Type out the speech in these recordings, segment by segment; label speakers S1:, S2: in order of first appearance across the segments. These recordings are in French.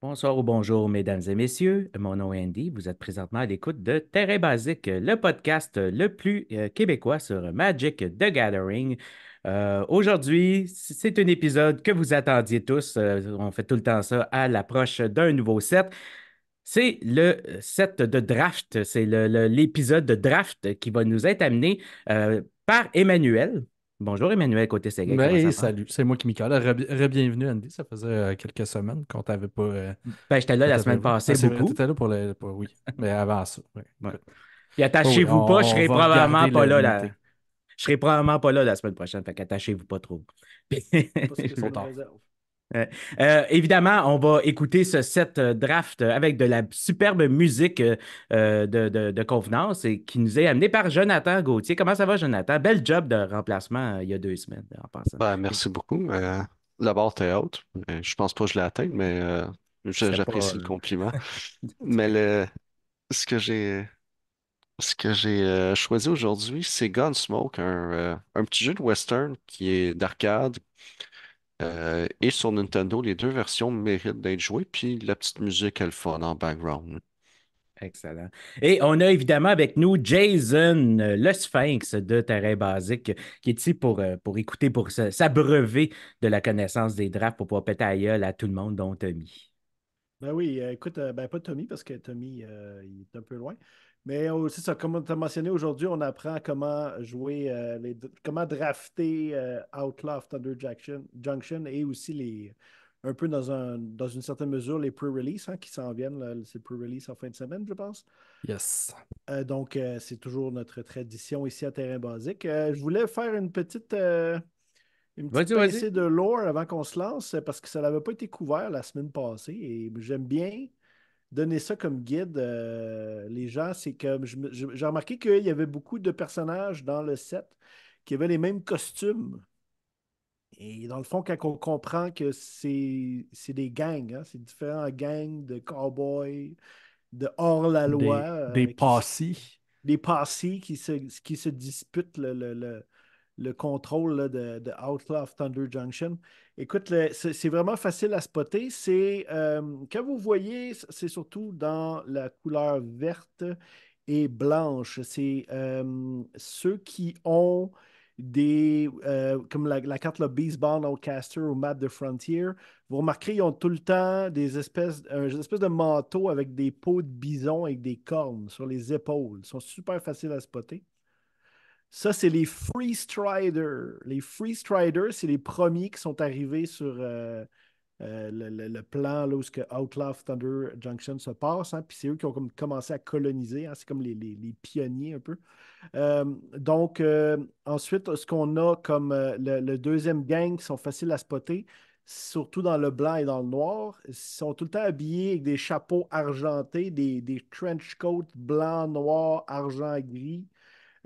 S1: Bonsoir ou
S2: bonjour, mesdames et messieurs. Mon nom est Andy. Vous êtes présentement à l'écoute de Terrain Basique, le podcast le plus euh, québécois sur Magic the Gathering. Euh, aujourd'hui, c'est un épisode que vous attendiez tous. Euh, on fait tout le temps ça à l'approche d'un nouveau set. C'est le set de draft. C'est l'épisode de draft qui va nous être amené par Emmanuel. Bonjour Emmanuel côté Sega. Ben,
S3: salut, c'est moi qui m'y colle. Re-bienvenue Andy, ça faisait euh, quelques semaines qu'on t'avait pas. Euh, mm. Ben, j'étais là la semaine passée. Ah, tu étais là pour le. oui, mais avant ça. Ouais. Oh, attachez-vous pas, je serai probablement pas là. La...
S2: Je serai probablement pas là la semaine prochaine, fait qu'attachez-vous pas trop. Parce que Euh, évidemment, on va écouter ce set euh, draft euh, avec de la superbe musique de, convenance et qui nous est amené par Jonathan Gauthier. Comment ça va, Jonathan? Bel job de remplacement il y a deux semaines
S4: ben, merci beaucoup. la barre est haute. Je pense pas que je l'ai mais j'apprécie le compliment. mais ce que j'ai ce que j'ai choisi aujourd'hui, c'est Gunsmoke, un, un petit jeu de western qui est d'arcade, euh, et sur Nintendo, les deux versions méritent d'être jouées, puis la petite musique, elle fun en background. Excellent.
S2: Et on a évidemment avec nous Jason, euh, le Sphinx de Terrain Basique, qui est ici pour, euh, pour écouter, pour s'abreuver de la connaissance des drafts pour pouvoir péter à à tout le monde, dont Tommy.
S1: Ben oui, écoute, ben pas Tommy, parce que Tommy, il est un peu loin. Mais aussi, ça, comme tu as mentionné aujourd'hui, on apprend comment jouer, euh, les, comment drafter euh, Outlaw Thunder Junction, et aussi les, un peu dans, un, dans une certaine mesure les pre-release hein, qui s'en viennent. C'est pre-release en fin de semaine, je pense. Yes. Euh, donc, c'est toujours notre tradition ici à Terrain Basique. je voulais faire une petite. Une petite de lore avant qu'on se lance, parce que ça n'avait pas été couvert la semaine passée. Et j'aime bien donner ça comme guide, euh, les gens, c'est que j'ai remarqué qu'il y avait beaucoup de personnages dans le set qui avaient les mêmes costumes. Et dans le fond, quand on comprend que c'est des gangs, hein, c'est différents gangs de cowboys, de hors-la-loi. Des, passis. Des euh, passis qui se, qui se disputent le le contrôle de, Outlaw of Thunder Junction. Écoute, c'est vraiment facile à spotter. C'est euh, quand vous voyez, c'est surtout dans la couleur verte et blanche. C'est euh, ceux qui ont des euh, comme la, carte le Bond Outcaster ou Map de Frontier. Vous remarquerez, ils ont tout le temps des espèces, un espèce de manteau avec des peaux de bison et des cornes sur les épaules. Ils sont super faciles à spotter. Ça, c'est les Free Striders. Les Free Striders, c'est les premiers qui sont arrivés sur euh, euh, le, plan là, où ce Outlaw Thunder Junction se passe. Hein. Puis c'est eux qui ont commencé à coloniser. Hein. c'est comme les, pionniers un peu. Euh, donc, ensuite, ce qu'on a comme le, deuxième gang qui sont faciles à spotter, surtout dans le blanc et dans le noir, ils sont tout le temps habillés avec des chapeaux argentés, des, des trench coats blanc, noir, argent, gris.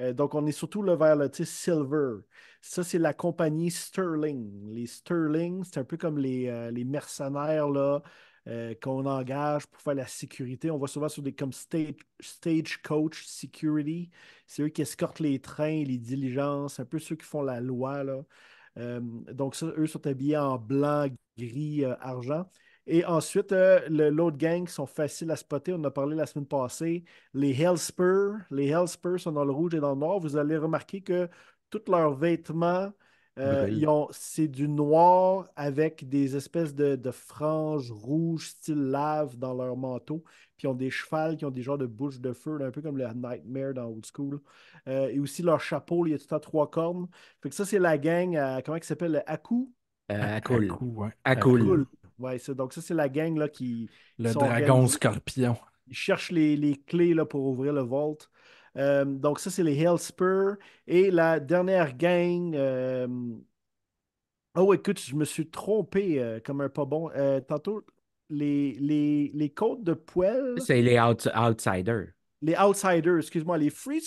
S1: Euh, donc, on est surtout le vers le silver. Ça, c'est la compagnie Sterling. Les Sterling, c'est un peu comme les, euh, mercenaires là, euh, qu'on engage pour faire la sécurité. On va souvent sur des comme stage, Stagecoach Security. C'est eux qui escortent les trains, les diligences, un peu ceux qui font la loi. donc, eux sont habillés en blanc, gris, argent. Et ensuite, euh, l'autre gang qui sont faciles à spotter, on a parlé la semaine passée, les Hellspurs. Les Hellspurs sont dans le rouge et dans le noir. Vous allez remarquer que tous leurs vêtements, euh, c'est du noir avec des espèces de, franges rouges, style lave, dans leur manteau. Puis ils ont des chevals qui ont des genres de bouches de feu, un peu comme le Nightmare dans Old School. Euh, et aussi leur chapeau, il y a tout à trois cornes. Fait ça, c'est la gang comment il s'appelle Aku
S2: Akou, Akul,
S1: donc ça, c'est la gang là, qui. Le dragon scorpion. Ils cherchent les, clés là, pour ouvrir le vault. Euh, donc ça, c'est les Hellspur. Et la dernière gang. Euh, oh, écoute, je me suis trompé euh, comme un pas bon. tantôt, les, les, côtes de poêle. C'est
S2: les outsiders
S1: les Outsiders, excuse-moi, les Free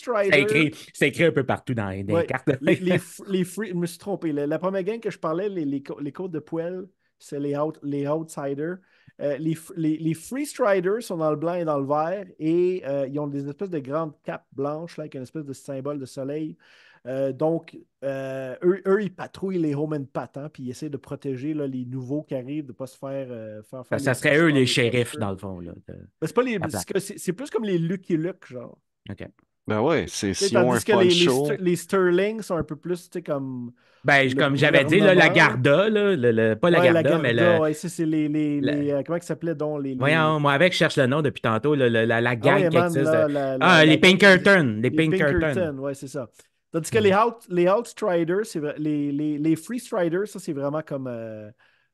S2: C'est écrit, un peu partout dans, les cartes. les,
S1: les, je me suis trompé. La, première gang que je parlais, les, les Côtes de Poêle, c'est les, out, les outsiders. Euh, les, les, les, free sont dans le blanc et dans le vert et euh, ils ont des espèces de grandes capes blanches là, avec une espèce de symbole de soleil. Euh, donc, eux, ils patrouillent les home and hein, puis ils essaient de protéger les nouveaux qui arrivent, de ne pas se faire. faire, ça serait eux les shérifs, dans le
S4: fond. c'est,
S1: plus comme les Lucky Luke, genre.
S4: OK. Ben ouais, c'est si on un que les, show. Les,
S1: les, Sterling sont un peu plus, tu sais, comme. Ben, comme j'avais dit, la Garda,
S2: là, le, le, pas la, ouais, Garda, mais le Ouais,
S1: c'est les, les, les, euh, Comment ça s'appelait, donc les, Voyons,
S2: moi, avec, je cherche le nom depuis tantôt, le la, la, gang ah, les Pinkerton. Les Pinkerton.
S1: Pinkerton ouais, c'est ça. Tandis que les mhm. Outstriders, out les, les, Free Striders, ça, c'est vraiment comme. Euh,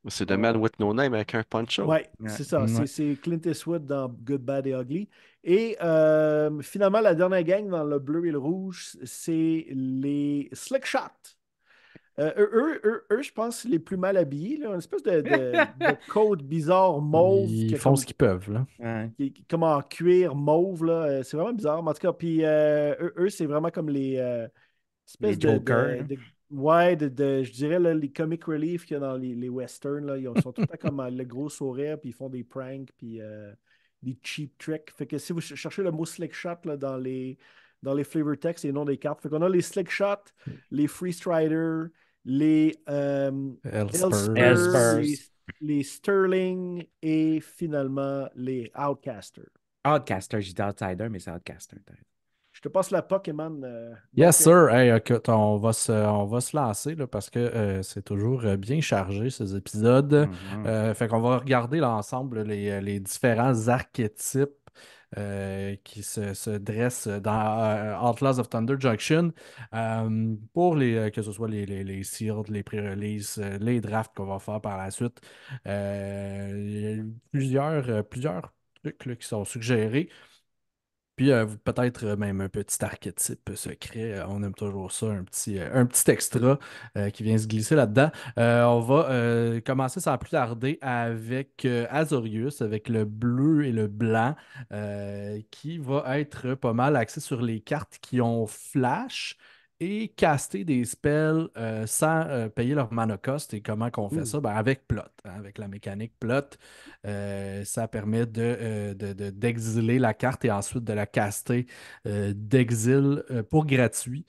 S4: c'est The Man with No Name avec un poncho. Oui, c'est ça.
S1: C'est Clint Eastwood dans Good, Bad et Ugly. Et euh, finalement, la dernière gang dans le bleu et le rouge, c'est les Slick Shots. Euh, eux, je pense, les plus mal habillés. une espèce de, code bizarre mauve. Ils font ce qu'ils peuvent. Là. comme en cuir mauve. Euh, c'est vraiment bizarre. en tout cas, puis, eux, c'est vraiment comme les. Espèce de, Ouais, de, je dirais les comic relief qu'il y a dans les, westerns, là, ils sont tout le temps comme euh, le gros sourire, puis ils font des pranks, puis euh, des cheap tricks. Fait que si vous cherchez le mot slick shot dans les dans les flavor text et non des cartes, fait qu'on a les slick shot, les free strider, les euh, les, Sterling et finalement les outcasters
S3: Outcaster,
S2: j'ai dit Outsider, mais c'est Outcaster.
S1: Je te passe la Pokémon. Euh,
S3: yes, sir. on va se, on va se lancer là, parce que euh, c'est toujours euh, bien chargé ces épisodes. Mm-hmm. fait qu'on va regarder l'ensemble, les, différents archétypes qui se, se, dressent dans Outlaws of Thunder Junction pour les, que ce soit les, les, les les pré-releases, les drafts qu'on va faire par la suite. Il y a plusieurs, plusieurs trucs qui sont suggérés. Puis euh, peut-être euh, même un petit archétype secret. Euh, on aime toujours ça, un petit, un petit extra qui vient se glisser là-dedans. on va commencer sans plus tarder avec Azorius, avec le bleu et le blanc, qui va être pas mal axé sur les cartes qui ont flash, et caster des spells euh, sans euh, payer leur mana cost. Et comment qu'on fait hmm. ça? Ben, avec plot, hein, avec la mécanique plot. Euh, ça permet de, d'exiler la carte et ensuite de la caster d'exil pour gratuit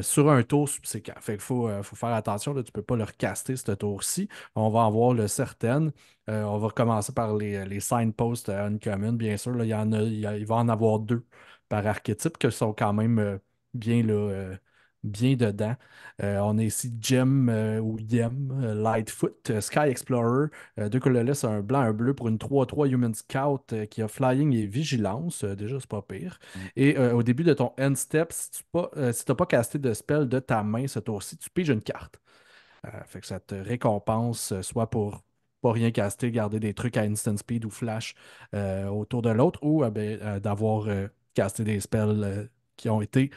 S3: sur un tour subséquent. Fait qu'il faut, faut faire attention, tu ne peux pas leur caster ce tour-ci. On va en voir le certain. on va commencer par les, les signposts uncommon, bien sûr. il, y en a, il, va en avoir deux par archétype qui sont quand même bien là, bien dedans. Euh, on a ici Jim euh, ou Yem, euh, Lightfoot, Sky Explorer, deux colorless, un blanc, un bleu pour une 3-3 Human Scout qui a Flying et Vigilance. déjà, c'est pas pire. Mm. Et au début de ton end step, si tu n'as pas casté de spell de ta main ce tour-ci, tu piges une carte. fait que ça te récompense soit pour pas rien caster, garder des trucs à instant speed ou flash autour de l'autre ou ah ben, d'avoir casté des spells qui ont été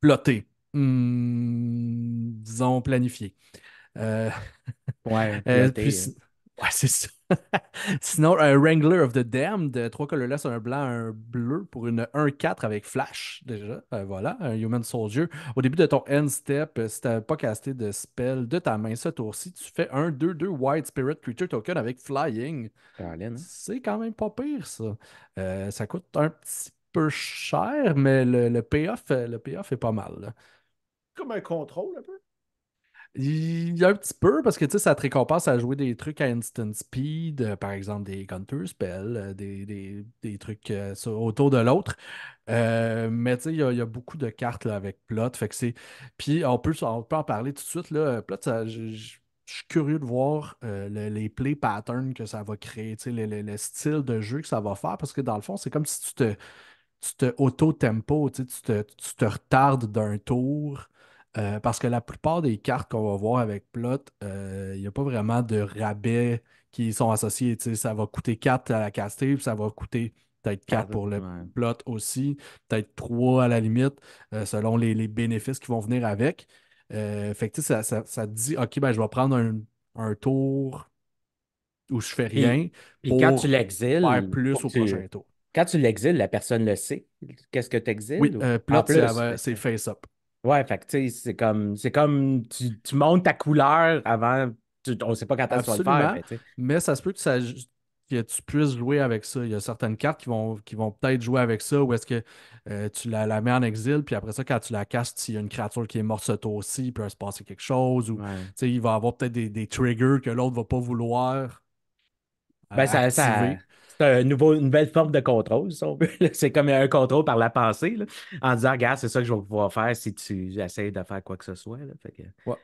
S3: Ploté. Hmm, disons, planifié. Euh, ouais, euh, euh. ouais c'est ça. Sinon, un Wrangler of the Damned, trois colorless, un blanc, un bleu pour une 1-4 avec Flash, déjà. voilà, un Human Soldier. Au début de ton end step, si tu pas casté de spell de ta main ce tour-ci, tu fais un 2-2 White Spirit Creature Token avec Flying. Hein. C'est quand même pas pire, ça. ça coûte un petit cher, mais le, le payoff euh, le payoff est pas mal.
S1: Comme un contrôle un peu.
S3: Il y a un petit peu parce que tu sais, ça te récompense à jouer des trucs à instant speed, euh, par exemple des counter spells, euh, des, des- des trucs autour de l'autre. mais tu sais, il y, a beaucoup de cartes avec Plot. Fait que c'est. Puis on peut, on peut en parler tout de suite. Là. Plot, je, suis curieux de voir les play patterns que ça va créer, le style de jeu que ça va faire. Parce que dans le fond, c'est comme si tu te tu te auto-tempo, tu, te, tu te retardes d'un tour. Euh, parce que la plupart des cartes qu'on va voir avec Plot, il euh, n'y a pas vraiment de rabais qui sont associés. Ça va coûter 4 à la caster, ça va coûter peut-être 4 ah, pour le plot aussi, peut-être 3 à la limite, euh, selon les, bénéfices qui vont venir avec. fait ça, ça, dit, OK, ben, je vais prendre un, tour où je fais rien. Et, pour quand tu
S2: l'exiles, faire plus au prochain tour. Quand tu l'exiles, la personne le sait. Qu'est-ce que tu exiles? Oui, euh, c'est face-up. Ouais, fait c'est comme, c'est comme tu, montes ta couleur
S3: avant, on ne sait pas quand elle va le faire. Mais, ça se peut que, tu puisses jouer avec ça. Il y a certaines cartes qui vont, qui vont peut-être jouer avec ça, ou est-ce que euh, tu la, mets en exil, puis après ça, quand tu la casses, s'il y a une créature qui est morte ce aussi, il peut se passer quelque chose, ou il va avoir peut-être des, triggers que l'autre ne va pas vouloir. ben, euh, ça, ça, c'est
S2: une nouvelle forme de contrôle, C'est comme un contrôle par la pensée, en disant, regarde, c'est ça que je vais pouvoir faire si tu essayes de faire quoi que ce soit.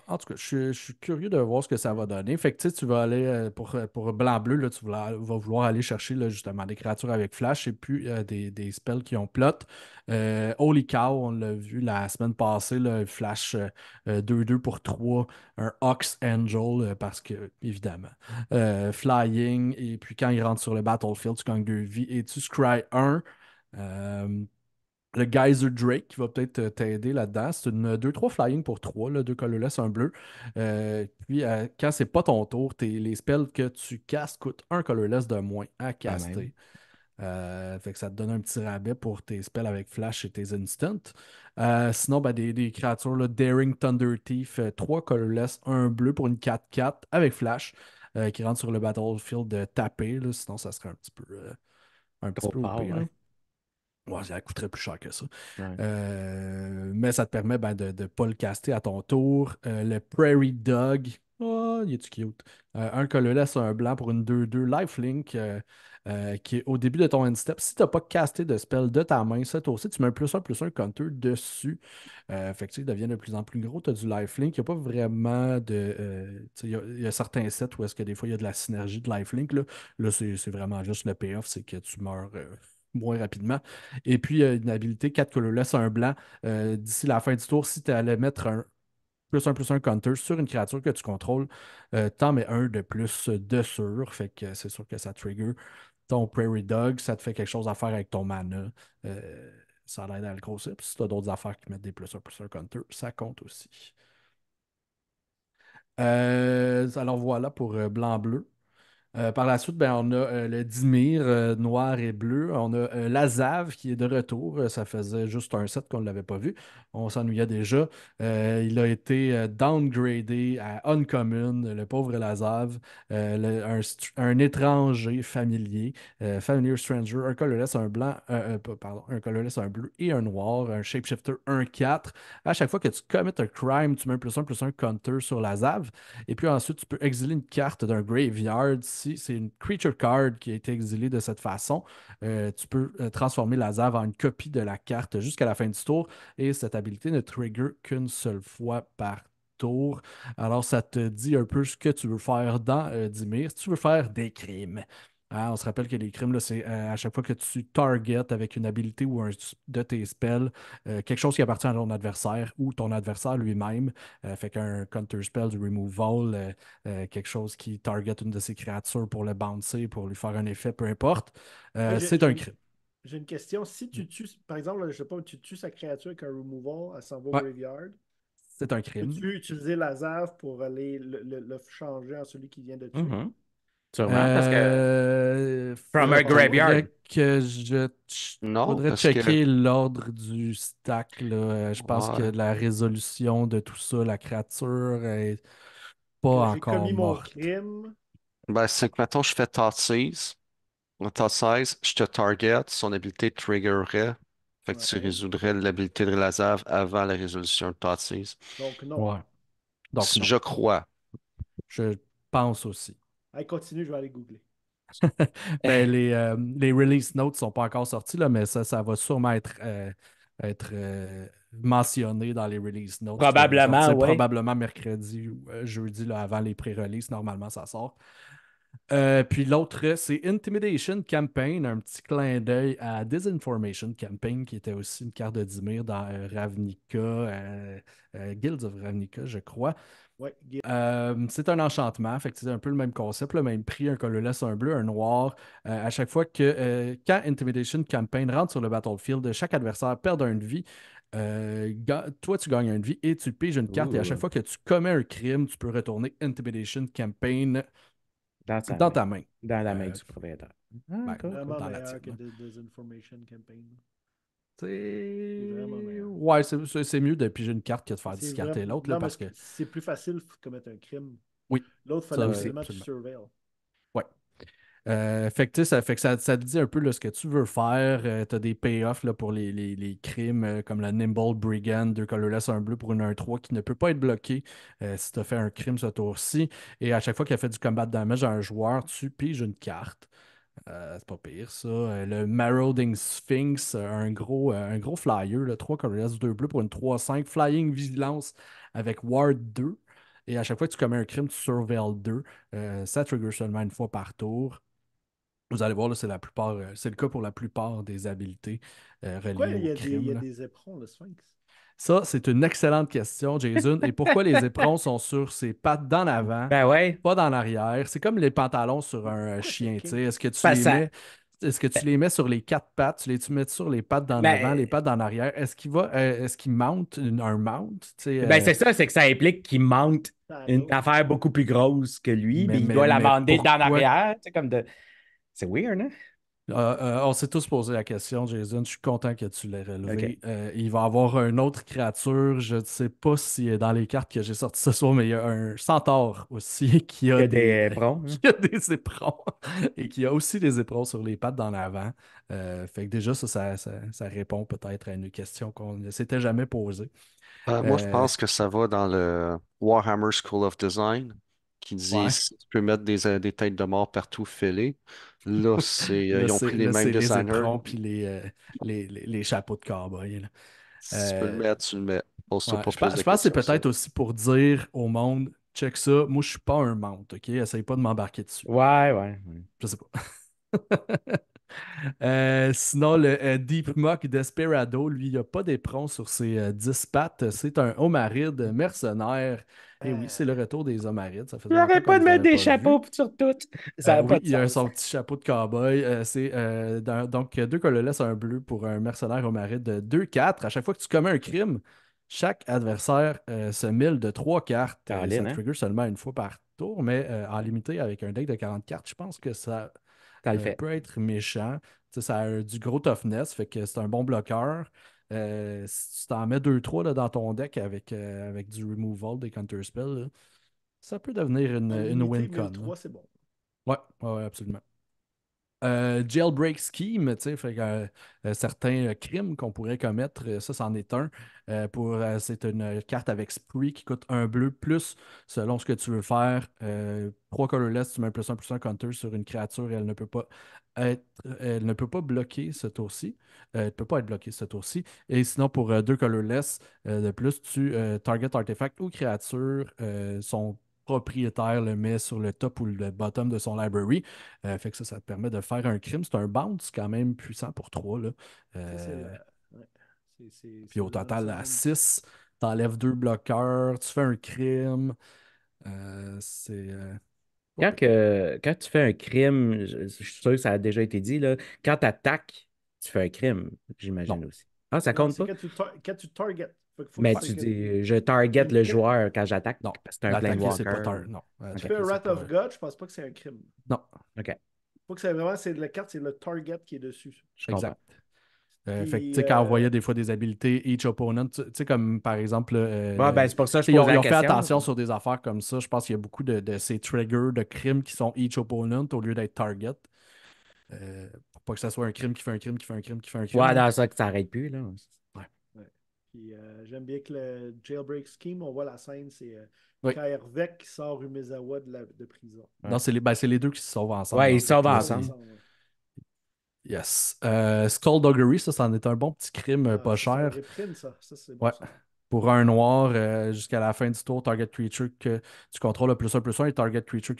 S3: en tout cas, je, suis curieux de voir ce que ça va donner. Fait que tu vas aller, euh, pour, euh, pour blanc-bleu, tu vas, vouloir aller chercher justement des créatures avec flash et puis euh, des, spells qui ont plot. Holy Cow, on l'a vu la semaine passée, flash 2-2 pour 3, un Ox Angel, parce que, évidemment, Flying, et puis quand il rentre sur le battlefield, tu gagnes deux vies. Et tu Scry 1. Euh, le Geyser Drake qui va peut-être euh, t'aider là-dedans. C'est une 2-3 flying pour 3, 2 colorless, 1 bleu. Euh, puis quand c'est pas ton tour, les spells que tu castes coûtent un colorless de moins à caster. ça te donne un petit rabais pour tes spells avec flash et tes instants. sinon, ben, des, créatures, Daring Thunder Thief, 3 colorless, 1 bleu pour une 4-4 avec flash. Euh, qui rentre sur le battlefield de taper, sinon ça serait un petit peu, euh, un petit peu hein. ouais, ça coûterait plus cher que ça. Euh, mais ça te permet ben, de ne pas le caster à ton tour. le Prairie Dog, oh, il est cute. un colorless, un blanc pour une 2-2 lifelink. Euh, qui est au début de ton end Si tu n'as pas casté de spell de ta main, ça aussi, tu mets un plus un plus un counter dessus. Euh, fait que devient de plus en plus gros. Tu as du lifelink. Il n'y a pas vraiment de. Euh, il y, a certains sets où est-ce que des fois il y a de la synergie de lifelink. Là, c'est vraiment juste le payoff, c'est que tu meurs euh, moins rapidement. Et puis, a une habilité 4 couleurs un blanc d'ici la fin du tour. Si tu allais mettre un, plus un plus un counter sur une créature que tu contrôles, tant euh, t'en mets un de plus de sûr. Fait que c'est sûr que ça trigger ton Prairie Dog, ça te fait quelque chose à faire avec ton mana. Euh, ça l'aide à le grossir. Puis si tu as d'autres affaires qui mettent des plus un plus un counter, ça compte aussi. Euh, alors voilà pour blanc-bleu. Euh, par la suite, ben, on a euh, le Dimir euh, noir et bleu. On a Lazav qui est de retour. Ça faisait juste un set qu'on ne l'avait pas vu. On s'ennuyait déjà. il a été downgradé à Uncommon, le pauvre Lazave, un, étranger familier, Familiar Stranger, un colorless, un blanc, pardon, un colorless, un bleu et un noir, un shapeshifter 1-4. À chaque fois que tu commets un crime, tu mets un plus un plus un counter sur Lazav. Et puis ensuite, tu peux exiler une carte d'un graveyard c'est une creature card qui a été exilée de cette façon. Euh, tu peux euh, transformer Lazav en une copie de la carte jusqu'à la fin du tour et cette habilité ne trigger qu'une seule fois par tour. Alors, ça te dit un peu ce que tu veux faire dans euh, Dimir. Si tu veux faire des crimes, ah, on se rappelle que les crimes, c'est euh, à chaque fois que tu target avec une habilité ou un de tes spells euh, quelque chose qui appartient à ton adversaire ou ton adversaire lui-même. Euh, fait qu'un counter spell du removal, quelque chose qui target une de ses créatures pour le bouncer, pour lui faire un effet, peu importe. c'est un crime.
S1: J'ai une question. Si tu tues, par exemple, je sais pas, tu tues sa créature avec un removal, elle s'en va graveyard. C'est un crime. Peux-tu utiliser la pour aller le, changer en celui qui vient de tuer? Mm-hmm. Sûrement,
S3: parce que. Euh, from a graveyard. Que je non, faudrait checker l'ordre du stack. Là. Euh, je pense que la résolution de tout ça, la créature est pas
S1: encore morte.
S4: Ben, c'est que maintenant je fais Tot 6. Tot 16, je te target, son habilité triggerait. Fait que tu résoudrais l'habilité de Lazav avant la résolution de Tot 6.
S1: Donc non. Ouais. je
S4: crois.
S3: Je pense aussi
S1: continue, je vais aller googler.
S3: Ben, euh, les, release notes ne sont pas encore sortis, là, mais ça, ça va sûrement être, euh, euh, mentionné dans les release notes. Probablement, oui. Probablement mercredi, ou jeudi, là, avant les pré-releases. Normalement, ça sort. Euh, puis l'autre, c'est Intimidation Campaign, un petit clin d'œil à Disinformation Campaign, qui était aussi une carte de Dimir dans euh, Ravnica, euh, Guild of Ravnica, je crois. c'est un enchantement, fait c'est un peu le même concept, le même prix, un colorless, un bleu, un noir. à chaque fois que quand Intimidation Campaign rentre sur le battlefield, chaque adversaire perd une vie. toi, tu gagnes une vie et tu piges une carte. Et à chaque fois que tu commets un crime, tu peux retourner Intimidation Campaign dans, ta, main. Dans la main euh, du propriétaire.
S1: Vraiment meilleur que des,
S3: campaign. Ouais, c'est mieux de piger une carte que de faire discarter l'autre.
S1: C'est plus facile de commettre un crime. Oui. L'autre, fallait vraiment tu surveilles.
S3: Euh, fait ça, fait ça, te dit un peu ce que tu veux faire. Euh, tu as des payoffs pour les, crimes euh, comme la Nimble Brigand, 2 colorless, un bleu pour une 1-3 qui ne peut pas être bloqué euh, si tu as fait un crime ce tour-ci. Et à chaque fois qu'il a fait du combat damage à un joueur, tu piges une carte. c'est pas pire ça. le Marauding Sphinx, un gros, flyer, le 3 colorless, 2 bleus pour une 3-5. Flying Vigilance avec Ward 2. Et à chaque fois que tu commets un crime, tu surveilles 2. ça trigger seulement une fois par tour. Vous allez voir, c'est la plupart, euh, c'est le cas pour la plupart des habiletés euh, reliées au crime, des, il y a
S1: des éperons, le sphinx?
S3: Ça, c'est une excellente question, Jason. Et pourquoi les éperons sont sur ses pattes dans avant, ben ouais. pas dans l'arrière? C'est comme les pantalons sur un chien, Est-ce que tu les mets... Est-ce que tu ben les mets sur les quatre pattes? Tu les tu mets sur les pattes d'en ben avant, les pattes d'en arrière? Est-ce qu'il va euh, est-ce qu'il monte un mount? Ben c'est ça,
S2: c'est que ça implique qu'il monte une affaire beaucoup plus
S3: grosse que lui, mais, il doit la vendre d'en arrière. comme de... C'est weird, hein? Euh, euh, on s'est tous posé la question, Jason. Je suis content que tu l'aies relevé. Euh, il va y avoir une autre créature. Je ne sais pas si dans les cartes que j'ai sorties ce soir, mais il y a un centaure aussi qui a, des, éperons. Qui hein? a des éperons et qui a aussi des éperons sur les pattes dans l'avant. fait que déjà, ça, ça, répond peut-être à une question qu'on ne s'était jamais posée. moi, je
S4: pense que ça va dans le Warhammer School of Design qui dit si tu peux mettre des, des têtes de mort partout fêlées. Là, c'est, euh, ils ont pris les mêmes designers.
S3: Les puis euh, les, les, les, chapeaux de cowboy. Là. tu peux le euh, mettre, tu le mets. je, pense, que c'est peut-être aussi pour dire au monde check ça, moi je suis pas un monde. ok? Essaye pas de m'embarquer dessus. Ouais, ouais. ouais. Je sais pas. Euh, sinon, le euh, Deep Mock Desperado, lui, il n'a pas d'éperon sur ses 10 euh, pattes. C'est un homaride mercenaire. Et oui, c'est le retour des homarides. il n'aurait pas de mettre des chapeaux
S2: sur tout. il
S3: a son petit chapeau de cowboy. c'est, donc, deux cololettes, un bleu pour un mercenaire homaride de 2-4. À chaque fois que tu commets un crime, chaque adversaire se mille de trois cartes. ça hein? trigger seulement une fois par tour, mais en limité avec un deck de 40 cartes, je pense que ça ça euh, peut être méchant. ça a du gros toughness, fait que c'est un bon bloqueur. Euh, si tu t'en mets 2-3 dans ton deck avec, euh, avec du removal des spells, ça peut devenir une, ah, une win-con. 3, c'est bon. Ouais, ouais, absolument. Euh, jailbreak scheme, tu sais, euh, euh, certains crimes qu'on pourrait commettre, ça, c'en est un. pour, c'est une carte avec spree qui coûte un bleu plus, selon ce que tu veux faire. trois colorless, tu mets un plus un plus un counter sur une créature et elle ne peut pas être, elle ne peut pas bloquer ce tour-ci. elle ne peut pas être bloquée ce tour-ci. Et sinon, pour deux colorless de plus, tu target artefact ou créature sont propriétaire le met sur le top ou le bottom de son library. Euh, fait que ça, ça te permet de faire un crime. C'est un bounce quand même puissant pour trois euh,
S1: puis au total, à
S3: 6, tu enlèves deux bloqueurs, tu fais un crime. Euh, c'est.
S2: Quand, que, quand tu fais un crime, je, suis sûr que ça a déjà été dit, là, quand tu attaques, tu fais un crime, j'imagine aussi. Ah, ça compte
S1: Quand tu, quand mais tu dis, je target le joueur
S2: quand j'attaque. Non, parce que c'est un Planeswalker. Pas non. Tu fais un Wrath of
S1: God, je pense pas que c'est un crime.
S3: Non. OK.
S1: Faut que c'est vraiment, c'est la carte, c'est le target qui est dessus. exact. Euh, fait que, tu sais, quand on euh,
S3: voyait des fois des habilités each opponent, tu sais, comme par exemple. Euh, ouais, ben, c'est pour ça que je ils ont, fait attention sur des affaires comme ça. Je pense qu'il y a beaucoup de, ces triggers de crimes qui sont each opponent au lieu d'être target. Euh, pour pas que ça soit un crime qui fait un crime qui fait un crime qui fait un
S2: crime. Ouais, dans ça, que ça arrête plus, là.
S1: Euh, j'aime bien que le Jailbreak Scheme, on voit la scène, c'est euh, qui sort Umezawa de, de prison. Non, c'est les,
S3: ben, les, deux qui se sauvent ensemble. Ouais, ils se sauvent ensemble. Yes. Euh, Skull Doggery ça, en est un bon petit crime euh, ah, pas cher. Crime ça. Ça, bon, ça. Pour un noir, jusqu'à la fin du tour, target creature que tu contrôles le plus un plus un, et target creature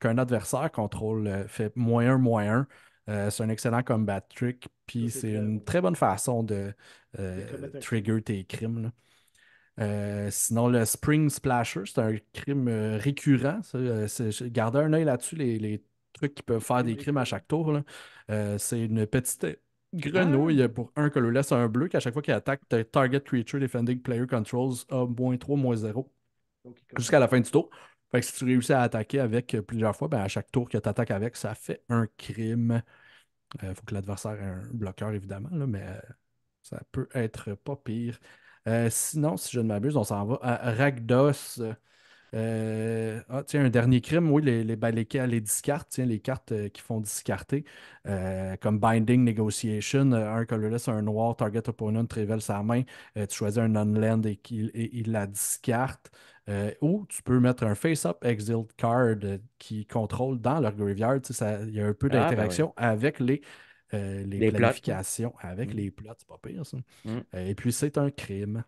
S3: qu'un adversaire contrôle fait moyen moyen euh, c'est un excellent combat trick, puis c'est une très bonne façon de euh, trigger tes crimes. Euh, sinon, le Spring Splasher, c'est un crime récurrent. Gardez un œil là-dessus, les, trucs qui peuvent faire des crimes à chaque tour. c'est une petite ah! grenouille pour un colorless, un bleu, qu'à à chaque fois qu'il attaque, target creature defending player controls a moins 3, 0 jusqu'à la fin du tour. Fait si tu réussis à attaquer avec euh, plusieurs fois, ben, à chaque tour que tu attaques avec, ça fait un crime. Il euh, faut que l'adversaire ait un bloqueur, évidemment, là, mais euh, ça peut être pas pire. sinon, si je ne m'abuse, on s'en va à Ragdos. ah, tiens, un dernier crime, oui, les, les, ben, les, les discartes, tiens, les cartes qui font discarter, comme Binding Negotiation, un colorless, un noir, target opponent, révèle sa main, tu choisis un non et, et, il la discarte. Euh, ou tu peux mettre un face-up exiled card euh, qui contrôle dans leur graveyard. il y a un peu ah, ben d'interaction avec les, euh, planifications, avec mm. les plots. pas pire, ça. Mm. et puis, c'est un crime.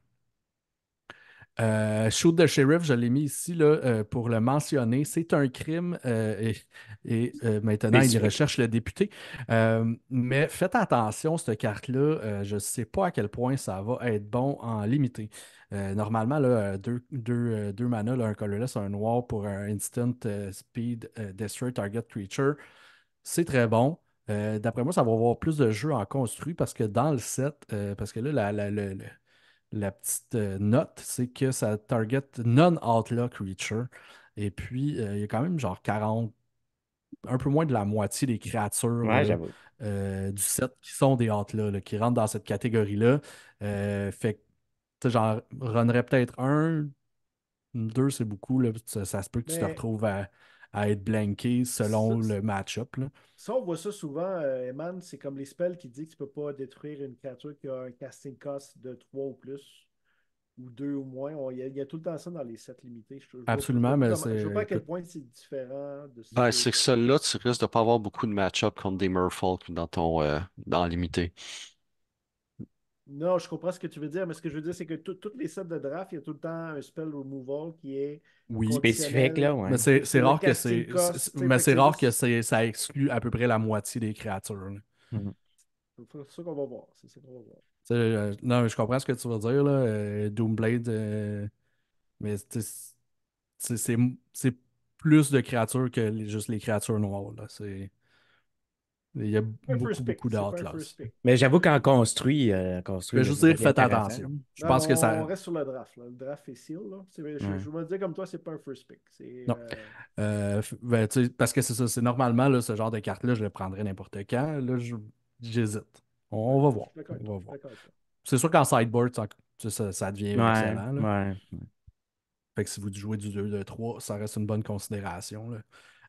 S3: shoot the Sheriff, je l'ai mis ici là, pour le mentionner. C'est un crime et, et maintenant il recherche le député. mais faites attention, cette carte-là, je ne sais pas à quel point ça va être bon en limité. Euh, normalement, là, euh, deux, deux, euh, manas, un colorless, un noir pour un instant speed destroy target creature. C'est très bon. D'après moi, ça va avoir plus de jeux en construit parce que dans le set, parce que là, la, petite note, c'est que ça target non-outlaw creature. Et puis, il y a quand même genre 40 un peu moins de la moitié des créatures du set qui sont des outlaws qui rentrent dans cette catégorie-là. Fait fait j'en runnerais peut-être un, deux, c'est beaucoup. Là, ça, se peut que tu te retrouves à, être blanké selon le match-up.
S1: Ça, on voit ça souvent, Emman euh, Eman, c'est comme les spells qui disent que tu peux pas détruire une créature qui a un casting cost de 3 ou plus ou 2 ou moins. Il y, a tout le temps ça dans les sets limités. Absolument, mais c'est. Je sais pas à quel point c'est différent de C'est
S4: que celle là tu risques de pas avoir beaucoup de match-up contre des Merfolk dans ton euh, dans limité.
S1: Non, je comprends ce que tu veux dire, mais ce que je veux dire, c'est que toutes les sets de draft, il y a tout le temps un spell removal qui est. Oui, spécifique, là, ouais. Mais c'est rare que c'est. Mais rare
S3: que ça exclut à peu près la moitié des créatures. Mhm.
S1: C'est ça qu'on va voir.
S3: Euh, non, je comprends ce que tu veux dire, là. Euh, Doomblade, euh, mais c'est plus de créatures que juste les créatures noires, C'est. Il y a beaucoup, beaucoup là Mais j'avoue qu'en construit, euh, construit. je veux dire, faites attention.
S2: Je pense que ça. On
S1: reste sur le draft. Le draft est seal. Là. je, veux dire comme toi, c'est pas un first pick. Non.
S3: Euh, euh, ben, parce que c'est ça. C'est normalement là, ce genre de carte-là, je le prendrais n'importe quand. Là, j'hésite. On va voir. On va voir. C'est sûr qu'en sideboard, ça, ça, devient ouais, Ouais. Fait que si vous jouez du 2-2-3, ça reste une bonne considération. Là.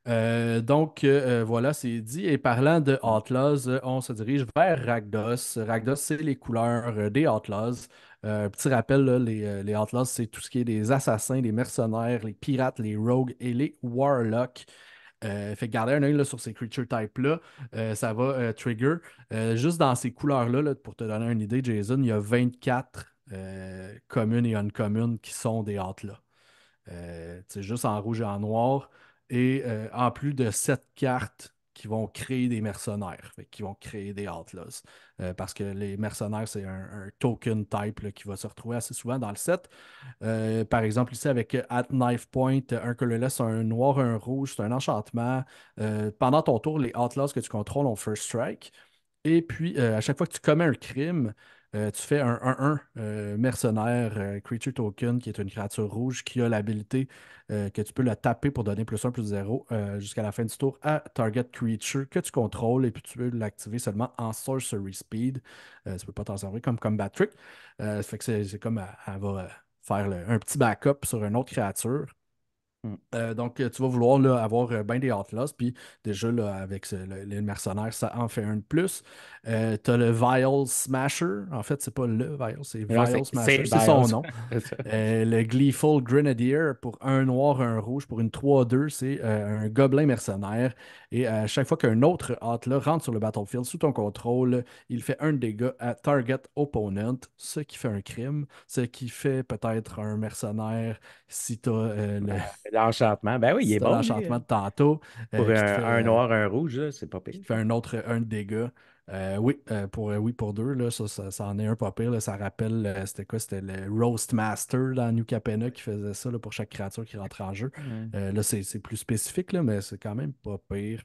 S3: Euh, donc, euh, euh, voilà, c'est dit. Et parlant de Hotlaws on se dirige vers Ragdos. Ragdos, c'est les couleurs des Atlas. petit rappel, là, les, les, c'est tout ce qui est des assassins, des mercenaires, les pirates, les rogues et les warlocks. Euh, fait garder un oeil sur ces creature types-là, ça va trigger. juste dans ces couleurs-là, pour te donner une idée, Jason, il y a 24 communes et uncommunes qui sont des Atlas. c'est juste en rouge et en noir. Et euh, en plus de sept cartes qui vont créer des mercenaires, qui vont créer des Outlaws. Euh, parce que les mercenaires, c'est un, token type qui va se retrouver assez souvent dans le set. Euh, par exemple, ici avec At Knife Point, un colorless, un noir, un rouge, c'est un enchantement. pendant ton tour, les Outlaws que tu contrôles ont First Strike. Et puis, à chaque fois que tu commets un crime, euh, tu fais un 1-1 euh, mercenaire, euh, Creature Token, qui est une créature rouge qui a l'habilité que tu peux la taper pour donner plus 1, plus 0 jusqu'à la fin du tour à target creature que tu contrôles et puis tu peux l'activer seulement en sorcery speed. tu peut pas t'en servir comme combat trick. fait que c'est comme elle, va faire un petit backup sur une autre créature. Mm. Euh, donc, euh, tu vas vouloir avoir euh, bien des Outlaws, puis déjà avec le, les mercenaires, ça en fait un de plus. Euh, tu as le Vile Smasher, en fait, c'est pas le Vile, c'est Vile Smasher, c'est son nom. le Gleeful Grenadier pour un noir, un rouge, pour une 3-2, c'est un gobelin mercenaire. Et à chaque fois qu'un autre Outlaw rentre sur le battlefield sous ton contrôle, il fait un dégât à Target Opponent, ce qui fait un crime, ce qui fait peut-être un mercenaire si t'as le.
S2: L'enchantement,
S3: ben oui, il est bon. L'enchantement de tantôt. Euh, pour un, euh, noir, un rouge, c'est pas pire. Il fait un autre, un dégât. Euh, oui, pour, oui, pour deux, là, ça, ça, en est un pas pire. ça rappelle, c'était quoi? C'était le Roast Master dans New Capena qui faisait ça pour chaque créature qui rentre en jeu. là, c'est plus spécifique, mais c'est quand même pas pire.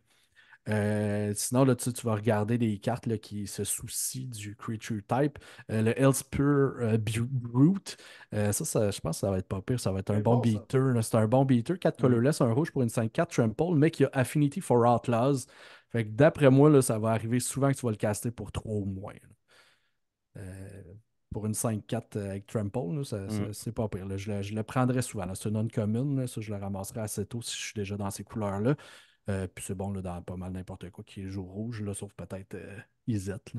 S3: Euh, sinon, là, tu, tu, vas regarder des cartes qui se soucient du creature type. Euh, le Hellspur euh, Brute, ça, je pense que ça va être pas pire. Ça va être un bon, beater. C'est un bon beater. 4 colorless, un rouge pour une 5-4 trample, mais qui a Affinity for Outlaws. Fait que d'après moi, ça va arriver souvent que tu vas le caster pour 3 ou moins. pour une 5-4 avec trample, mm. c'est pas pire. Je le, je, prendrais souvent. C'est non commune. je le ramasserai assez tôt si je suis déjà dans ces couleurs-là. Euh, puis c'est bon là, dans pas mal n'importe quoi qui est jour rouge, là, sauf peut-être euh, Isette.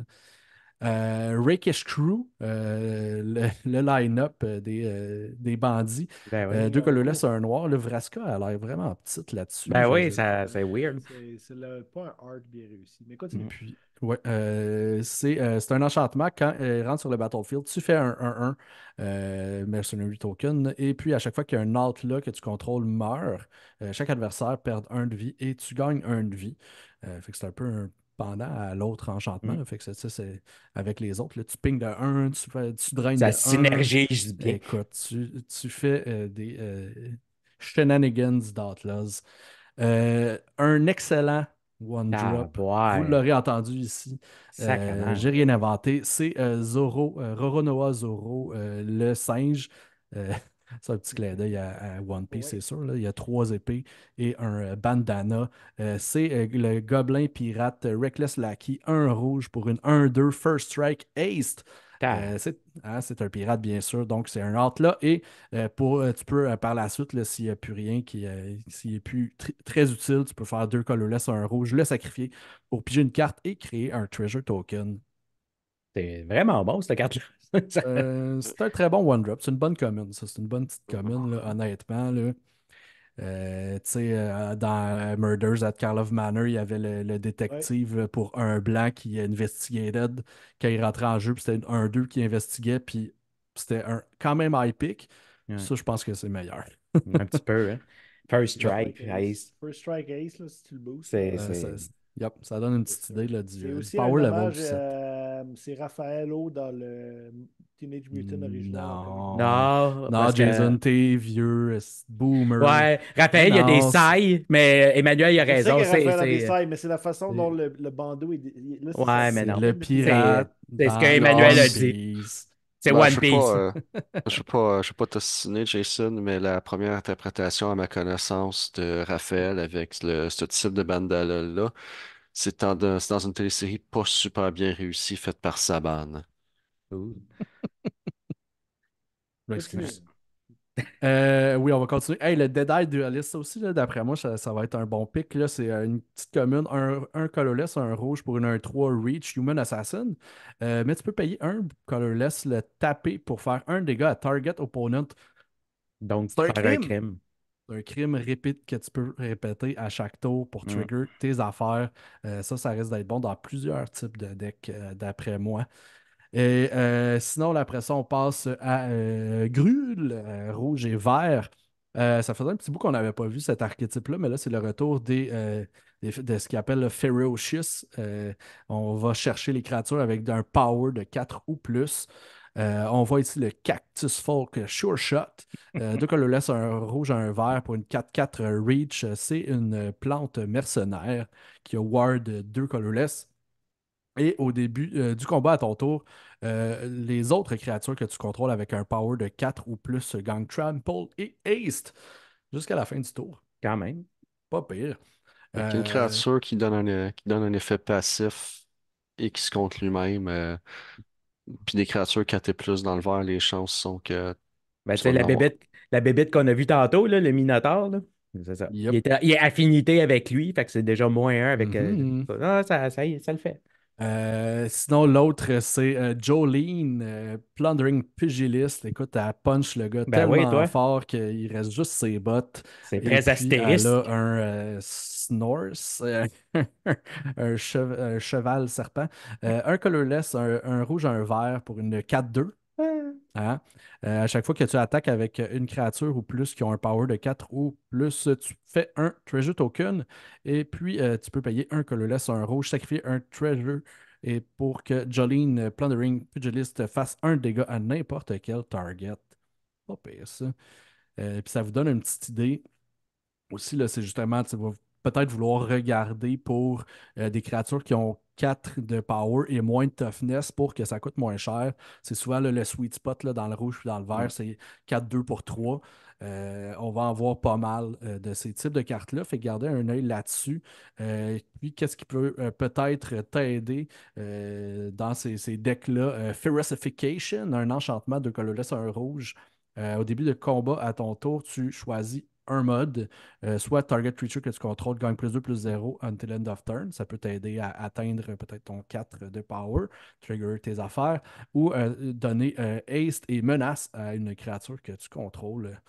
S3: Euh, Rakish Crew, euh, le, line-up euh, des, bandits. Ben deux oui, deux un noir. Le Vraska a l'air vraiment petite là-dessus. Ben oui,
S2: c'est weird.
S1: C'est pas un art bien réussi. Mais continue. Puis,
S3: ouais, c'est un enchantement. Quand il rentre sur le battlefield, tu fais un 1-1 Mercenary Token. Et puis, à chaque fois qu'il y a un alt là que tu contrôles meurt, chaque adversaire perd un de vie et tu gagnes un de vie. fait que c'est un peu un pendant à l'autre enchantement. Mmh. Fait ça, c'est avec les autres. Là, tu ping de un, tu, drains tu ça de bien. Écoute, tu, fais euh, des euh, shenanigans d'Outlaws. Euh, un excellent One ah, Drop. Vous l'aurez entendu ici. J'ai rien inventé. C'est Zoro, Roronoa Zoro, le singe. C'est un petit clin d'œil à, One Piece, c'est sûr. Il y a trois épées et un euh, bandana. Euh, c'est euh, le gobelin pirate Reckless Lucky, un rouge pour une 1-2 First Strike Ace. Hein, c'est un pirate, bien sûr, donc c'est un là Et pour, tu peux, par la suite, s'il n'y a plus rien qui s'il est plus très utile, tu peux faire deux colorless, un rouge, le sacrifier pour piger une carte et créer un treasure token c'est vraiment bon, cette carte-là. Euh, c'est un très bon one-drop. C'est une bonne commune, ça. C'est une bonne petite commune, honnêtement. Là. Euh, sais euh, dans euh, Murders at Carlove Manor, il y avait le, détective pour un blanc qui investiguait quand il rentrait en jeu, c'était un 2 qui investiguait, puis c'était un, quand même high pick. Ça, je pense que c'est meilleur. un petit peu, hein? First Strike, Ace.
S1: First Strike, Ace, là, le beau C'est,
S3: Yep, ça donne une petite idée là, du, du power level.
S1: Euh, c'est Raffaello dans le Teenage Mutant original. Non,
S2: non, Jason
S3: T, vieux, boomer. Ouais, Raphaël, il y a des sailles,
S2: mais Emmanuel, il a raison. C'est des sailles,
S1: mais c'est la façon dont le, le bandeau ouais, mais non. Le pirate. C'est ce que Emmanuel
S4: a dit. Ben, je Piece. Euh, je ne pas, te euh, pas Jason, mais la première interprétation, à ma connaissance, de Raphaël avec ce type de bandalol là c'est dans, une télésérie pas super bien réussie faite par Saban.
S3: Euh, oui, on va continuer. Hey, le Dead Eye Dualist, aussi, d'après moi, ça, va être un bon pick C'est euh, une petite commune, un, colorless, un rouge pour une 1-3 Reach Human Assassin. Euh, mais tu peux payer un colorless, le taper pour faire un dégât à target opponent. Donc, c'est un, crime. un crime répète que tu peux répéter à chaque tour pour mm. trigger tes affaires. ça, ça risque d'être bon dans plusieurs types de decks, d'après moi. Et euh, sinon, après ça, on passe à euh, Grul, euh, rouge et vert. ça faisait un petit bout qu'on n'avait pas vu cet archétype-là, mais là, c'est le retour des, de ce qu'il appelle le Ferocious. on va chercher les créatures avec un power de 4 ou plus. on voit ici le Cactus Folk Sure Shot. Deux colorless, un rouge et un vert pour une 4-4 Reach. C'est une plante mercenaire qui a Ward deux colorless. Et au début du combat à ton tour, euh, les autres créatures que tu contrôles avec un power de 4 ou plus euh, gang Trample et Haste jusqu'à la fin du tour. Quand même. Pas pire. une euh, créature
S4: qui donne, un, qui donne un effet passif et qui se compte lui-même. Puis des créatures 4 et plus dans le vert, les chances sont que. c'est ben,
S2: la bébête, qu'on a vue tantôt, le Minotaur.
S4: Il, est,
S2: affinité avec lui, fait que c'est déjà moins un avec. Mm-hmm.
S3: Ah, ça, ça, le fait. Euh, sinon, l'autre, c'est euh, Jolene, euh, Plundering Pugilist. Écoute, elle punch le gars ben tellement fort qu'il reste juste ses bottes. C'est très astérisque. a un Snorse, un, cheval serpent, un colorless, un, un, rouge, un vert pour une 4-2. Hein? Euh, à chaque fois que tu attaques avec une créature ou plus qui ont un power de 4 ou plus, tu fais un treasure token et puis euh, tu peux payer un colorless, un rouge, sacrifier un treasure et pour que Jolene Plundering Pugilist fasse un dégât à n'importe quel target. et euh, puis ça vous donne une petite idée. Aussi, là, c'est justement, tu vas peut-être vouloir regarder pour des créatures qui ont 4 de power et moins de toughness pour que ça coûte moins cher. C'est souvent le sweet spot là, dans le rouge et dans le vert, c'est 4-2 pour 3. Euh, on va en voir pas mal euh, de ces types de cartes-là. Fait garder un œil là-dessus. Euh, puis, qu'est-ce qui peut peut-être t'aider dans ces, ces decks-là? Ferocification, un enchantement de colorless un rouge. au début de combat à ton tour, tu choisis un mode, euh, soit target creature que tu contrôles gagne plus 2, plus 0 until end of turn. Ça peut t'aider à atteindre peut-être ton 4 de power, trigger tes affaires, ou euh, donner euh, haste et menace à une créature que tu contrôles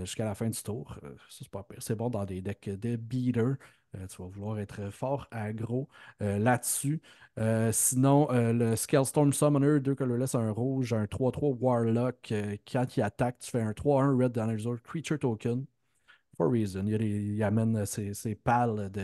S3: jusqu'à la fin du tour. c'est pas C'est bon dans des decks de beater. tu vas vouloir être fort aggro là-dessus. sinon, le Scalestorm Summoner, deux colorless, un rouge, un 3-3 Warlock. quand il attaque, tu fais un 3-1 Red Dinosaur Creature Token For reason. Il, il amène euh, ses, pales de,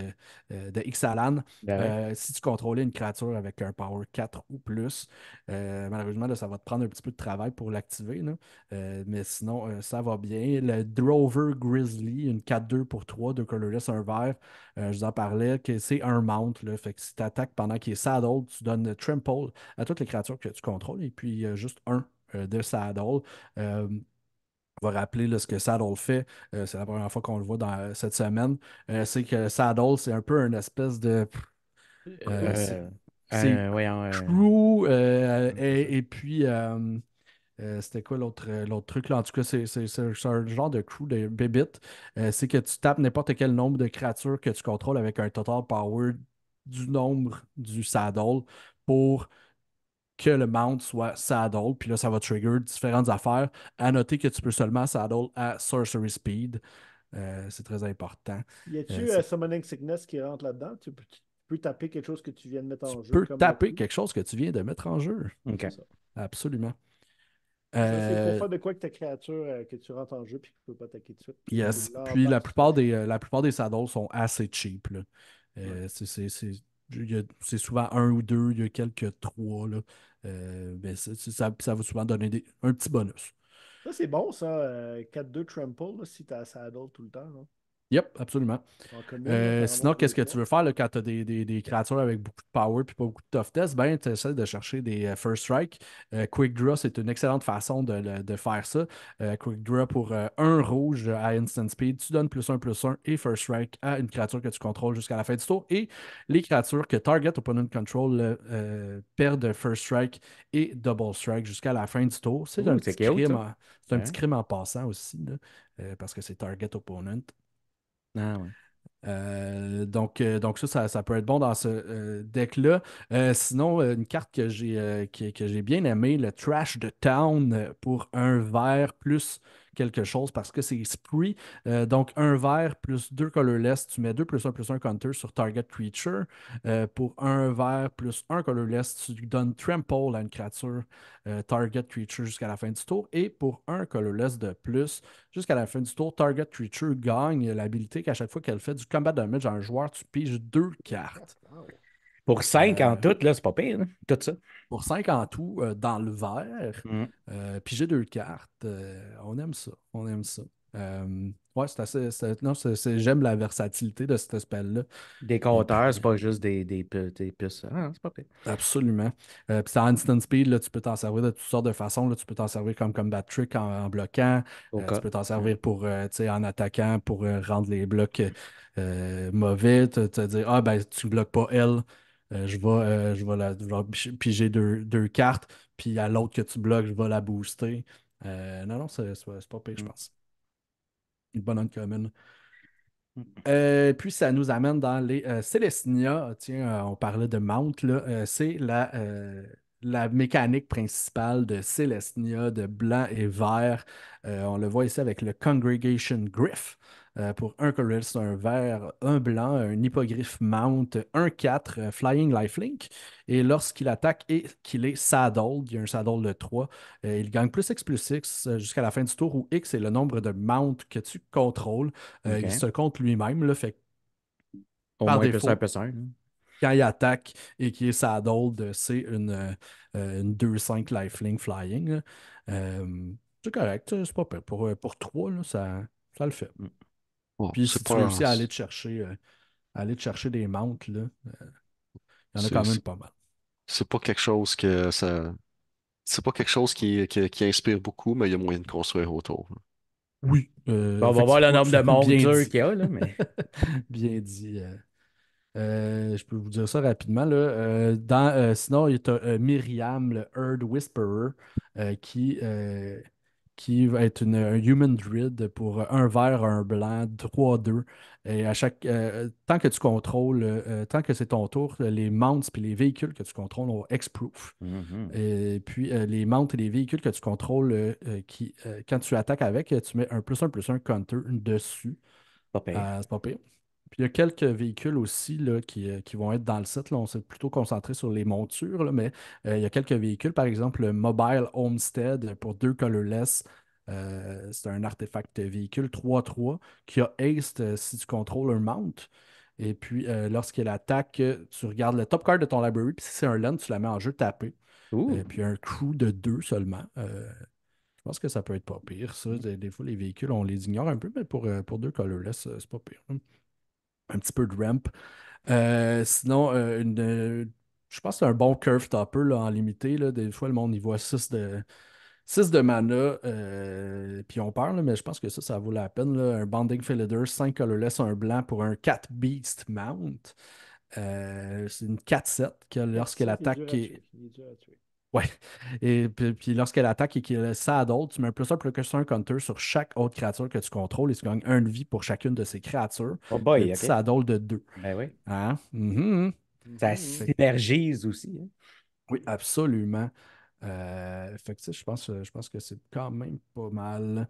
S3: euh, de Ixalan. Ben euh, si tu contrôlais une créature avec un power 4 ou plus, malheureusement, ça va te prendre un petit peu de travail pour l'activer. mais sinon, ça va bien. Le Drover Grizzly, une 4-2 pour 3, de colorless, Survive. je vous en parlais, que c'est un mount. fait si tu attaques pendant qu'il est saddle, tu donnes le trample à toutes les créatures que tu contrôles et puis juste un de saddle va rappeler ce que Saddle fait. Euh, c'est la première fois qu'on le voit dans, euh, cette semaine. Euh, c'est que Saddle, c'est un peu une espèce de. c'est crew, mm. et, puis. C'était quoi l'autre truc là? En tout cas, c'est un genre de crew de bébite. c'est que tu tapes n'importe quel nombre de créatures que tu contrôles avec un total power du nombre du saddle pour que le mount soit saddle, puis là, ça va trigger différentes affaires. À noter que tu peux seulement saddle à sorcery speed. Euh, c'est très important.
S1: Y a-tu euh, euh, Summoning Sickness qui rentre là-dedans? Tu peux, taper quelque chose que tu viens de mettre en jeu. Tu peux taper quelque
S3: chose que tu viens de mettre en jeu. OK. Absolument. Euh... C'est pour faire
S1: de quoi que ta créature que tu rentres en jeu puis que tu peux pas attaquer de suite. Yes. Puis la
S3: plupart, des, la plupart des saddles sont assez cheap c'est souvent un ou deux, il y a quelques trois. Là. Euh, mais ça, ça, va souvent donner des, un petit bonus.
S1: Ça, c'est bon, ça. 4-2 euh, Trample, si tu as ça tout le temps.
S3: Yep, absolument. Euh, sinon, qu'est-ce que tu veux faire quand tu as des, créatures avec beaucoup de power et pas beaucoup de toughness? Ben, tu essaies de chercher des euh, first strike. Euh, quick draw, c'est une excellente façon de, faire ça. quick draw pour un rouge à instant speed, tu donnes plus un plus un et first strike à une créature que tu contrôles jusqu'à la fin du tour. Et les créatures que target opponent control perdent first strike et double strike jusqu'à la fin du tour. C'est un, petit, crime en, un petit crime en passant aussi, parce que c'est target opponent. Ah, euh, donc, euh, donc ça, ça, peut être bon dans ce euh, deck-là. sinon, une carte que j'ai que, que j'ai bien aimée, le Trash de Town pour un vert plus quelque chose parce que c'est spree. Euh, donc, un vert plus deux colorless, tu mets deux plus un plus un counter sur target creature. Euh, pour un vert plus un colorless, tu donnes trample à une créature euh, target creature jusqu'à la fin du tour. Et pour un colorless de plus, jusqu'à la fin du tour, target creature gagne l'habilité qu'à chaque fois qu'elle fait du combat damage à un joueur, tu piges deux cartes. Pour 5 euh, en tout, là, c'est pas pire, tout ça. Pour 5 en tout, euh, dans le verre, mm. euh, puis j'ai deux cartes. on aime ça. On aime ça. ouais, c'est assez. non, j'aime la versatilité de cet spell-là. Des compteurs,
S2: c'est pas juste des, des, hein, hein, c'est pas pire.
S3: Absolument. Puis c'est en instant speed, là, tu peux t'en servir de toutes sortes de façons. Là, tu peux t'en servir comme combat trick en, bloquant. tu peux t'en servir pour en attaquant pour rendre les blocs mauvais. Tu te dire Ah ben tu bloques pas elle. Euh, euh, je vais, la, piger deux, cartes, puis à l'autre que tu bloques, je vais la booster. Euh, non, non, c'est pas pire, je mm. pense. Une bonne uncommon. Mm. puis ça nous amène dans les Célestinia. Tiens, on parlait de Mount, c'est la, mécanique principale de Celestinia, de blanc et vert. on le voit ici avec le Congregation Griff. Euh, pour un Corel, c'est un vert, un blanc, un hippogriffe mount, un 4, euh, Flying Lifelink. Et lorsqu'il attaque et qu'il est saddled, il y a un saddle de 3, euh, il gagne plus X plus X jusqu'à la fin du tour où X est le nombre de mounts que tu contrôles. Il se compte lui-même, le fait
S2: au par moins défaut, hein.
S3: Quand il attaque et qu'il est saddled, c'est une, 2-5 lifelink flying. c'est correct, c'est pas pire. Pour, pour 3, ça, ça le fait. Mm.
S4: Puis si tu réussis euh, à aller
S3: te chercher, aller te chercher des montres, euh, il y en a quand même pas mal.
S4: C'est pas quelque chose que ça. C'est pas quelque chose qui, qui, inspire beaucoup, mais il y a moyen de construire autour.
S3: Oui. Euh,
S4: on va voir le nombre de mondes qu'il y a,
S2: là,
S3: bien dit. je peux vous dire ça rapidement. Là. dans, sinon, il y a Myriam, le Heard Whisperer, qui qui va être un human Dread pour un vert, un blanc, 3-2. Et à chaque, euh, tant que tu contrôles, euh, tant que c'est ton tour, les mounts et les véhicules que tu contrôles ont X-proof. Mm-hmm. Et puis euh, les mounts et les véhicules que tu contrôles, qui, quand tu attaques avec, tu mets un plus un plus un counter dessus. Ah, c'est pas puis il y a quelques véhicules aussi là, qui, euh, vont être dans le set. On s'est plutôt concentré sur les montures, mais euh, il y a quelques véhicules, par exemple le Mobile Homestead pour deux colorless. Euh, c'est un artefact véhicule 3-3 qui a haste si tu contrôles un mount. Et puis, lorsqu'il attaque, tu regardes le top card de ton library, puis si c'est un land, tu la mets en jeu tapé. Et puis un crew de deux seulement. Je pense que ça peut être pas pire, ça. Des, fois, les véhicules, on les ignore un peu, mais pour, pour deux colorless, c'est pas pire. Hein un petit peu de ramp. Euh, sinon, euh, une, euh, je pense que c'est un bon curve topper en limité. Des fois, le monde y voit 6 de, 6 de mana, puis on parle, mais je pense que ça, ça vaut la peine. Un Banding Fiddler, 5 colorless, un blanc pour un 4 Beast Mount. c'est une 4-7 que lorsqu'elle attaque. est... Ouais. Et puis, lorsqu'elle attaque et qu'elle s'adole tu mets un plus un plus un counter sur chaque autre créature que tu contrôles et tu gagnes une vie pour chacune de ces créatures. Oh boy, okay. de deux. Ben oui. Hein? Mm-hmm. Ça mm-hmm. synergise aussi. Hein. Oui, absolument. Euh, fait que, je pense, je pense que c'est quand même pas mal.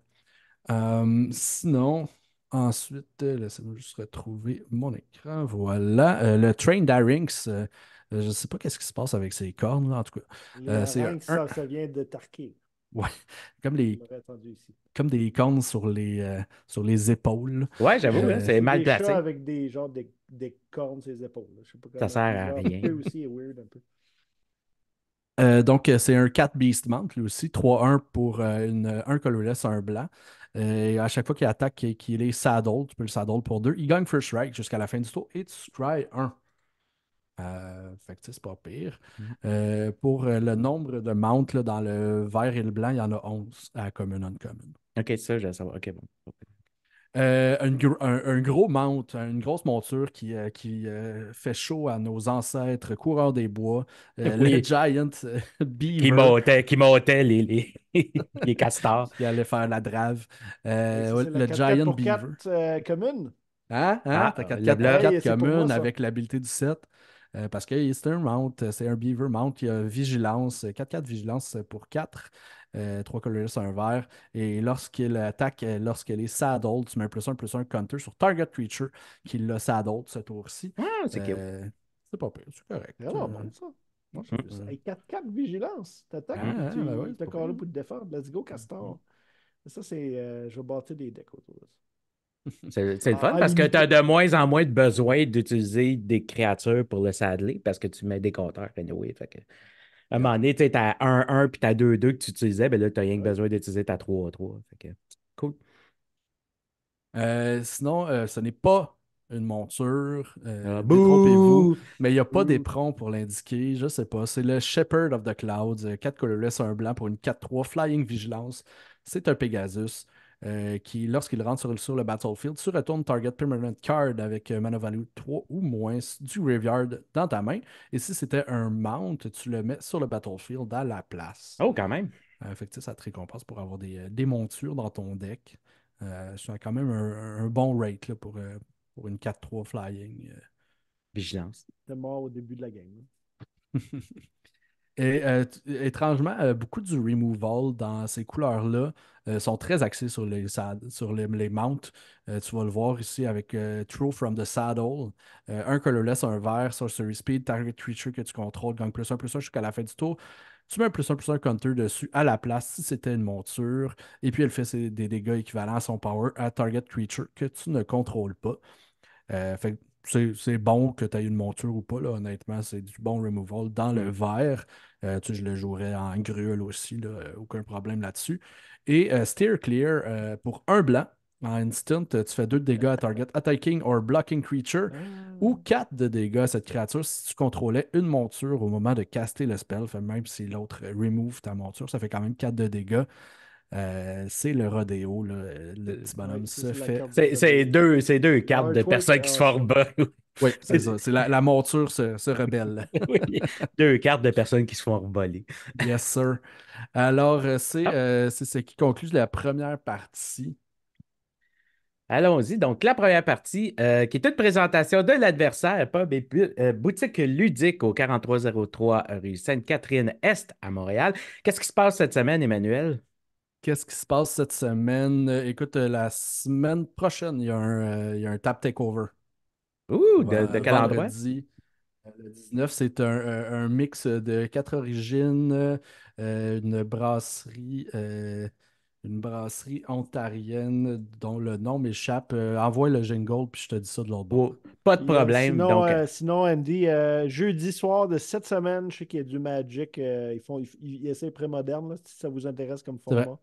S3: Euh, sinon, Ensuite, euh, laissez-moi juste retrouver mon écran. Voilà. Euh, le Train Darynx. Euh, je ne sais pas qu'est-ce qui se passe avec ses cornes, là, en tout cas. ça,
S1: vient de Tarkir. Ouais. Comme les.
S3: Comme des cornes sur les, sur les épaules. Ouais, j'avoue, hein, c'est mal placé.
S1: avec des genre des cornes sur épaules. sais pas ça sert à rien. Aussi, weird un peu.
S3: Euh, donc, euh, c'est un 4 beast mount, lui aussi. 3-1 pour euh, une, un colorless, un blanc. Et à chaque fois qu'il attaque et qu'il est saddle, tu peux le saddle pour deux. Il gagne First Strike jusqu'à la fin du tour et tu try 1. fait que c'est pas pire. Mm. pour le nombre de mounts dans le vert et le blanc, il y en a 11 à commune, uncommon.
S2: Ok, ça, je vais savoir. Ok, bon.
S3: Euh, un, gros mount, une grosse monture qui, euh, euh, fait chaud à nos ancêtres coureurs des bois, les giant beavers Qui montaient, les, les, castors. qui allait faire la drave. le, Giant 4
S1: Beaver. 4, communes.
S3: Hein? hein? Ah, 4, 4 communes avec l'habileté du 7. parce que c'est un mount, c'est un beaver mount qui a vigilance, 4-4 vigilance pour 4. 3 euh, trois colorless un vert. Et lorsqu'il attaque, euh, lorsqu'il est saddle, tu mets un plus un plus un counter sur target creature qui l'a saddle ce tour-ci. Ah, c'est euh, C'est pas pire,
S1: c'est correct. Alors, bon ça.
S3: Moi, je mm. suis
S1: 4-4 vigilance. T'attaques, ah, tu ah, encore là pour te défendre. Let's go, Castor. Mm. Ça, c'est. je vais bâtir des decks autour de ça.
S2: C'est le ah, fun parce que tu as de moins en moins de besoin d'utiliser des créatures pour le saddler parce que tu mets des compteurs anyway. Fait que à un moment donné, tu as 1-1 puis tu as 2-2 que tu utilisais, ben là, tu n'as rien que besoin d'utiliser ta 3-3.
S3: Cool. Euh, sinon, euh, ce n'est pas une monture. Euh, ah, vous Mais il n'y a pas d'éperon pour l'indiquer. Je ne sais pas. C'est le Shepherd of the Clouds. 4 euh, colorless, un blanc pour une 4-3. Flying Vigilance. C'est un Pegasus. Euh, qui, lorsqu'il rentre sur, le battlefield, tu retournes Target Permanent Card avec euh, mana value 3 ou moins du graveyard dans ta main. Et si c'était un mount, tu le mets sur le battlefield à la place. Oh, quand même! Euh, ça te récompense pour avoir des, euh, montures dans ton deck. as quand même un, bon rate pour, pour une 4-3 flying. Vigilance.
S1: T'es mort au début de la game.
S3: Et euh, étrangement, euh, beaucoup du removal dans ces couleurs-là euh, sont très axés sur les, sur les, mounts. tu vas le voir ici avec True from the Saddle. un colorless, un vert, Sorcery Speed, Target Creature que tu contrôles, Gang plus un, plus un jusqu'à la fin du tour. Tu mets un plus un, plus un counter dessus à la place si c'était une monture. Et puis elle fait des dégâts équivalents à son power à Target Creature que tu ne contrôles pas. fait c'est bon que tu aies une monture ou pas, là, honnêtement, c'est du bon removal dans le vert, euh, tu je le jouerais en gruel aussi, euh, aucun problème là-dessus. Et euh, Steer Clear pour un blanc. En instant, tu fais deux de dégâts à target attacking or blocking creature ou 4 de dégâts à cette créature si tu contrôlais une monture au moment de caster le spell. même si l'autre remove ta monture, ça fait quand même 4 de dégâts. Euh, c'est le rodéo, là. le euh, bonhomme se fait. C'est deux, deux, cartes de personnes qui se font reboller. oui, c'est ça. la, monture se, rebelle. deux cartes de personnes qui se font voler. yes, sir. Alors, euh, ah. c'est ce qui conclut la première partie. Allons-y. Donc, la première partie, qui est une
S2: présentation de l'adversaire, pub et boutique ludique au 4303 rue
S3: Sainte-Catherine-Est à Montréal. Qu'est-ce qui se passe cette semaine, Emmanuel? Qu'est-ce qui se passe cette semaine? Euh, écoute, euh, la semaine prochaine, il y a un, euh, il y a un tap takeover. Ouh, de, quel endroit? Le 19, c'est un, un, mix de quatre origines, une brasserie une brasserie ontarienne dont le nom m'échappe. Euh, envoie le jingle, puis je te dis ça de l'autre bout. Oh, pas de problème.
S1: Sinon, euh, euh, Andy, jeudi soir de cette semaine, je sais qu'il y a du Magic. ils, font, ils, essaient pré-moderne, si ça vous intéresse comme format.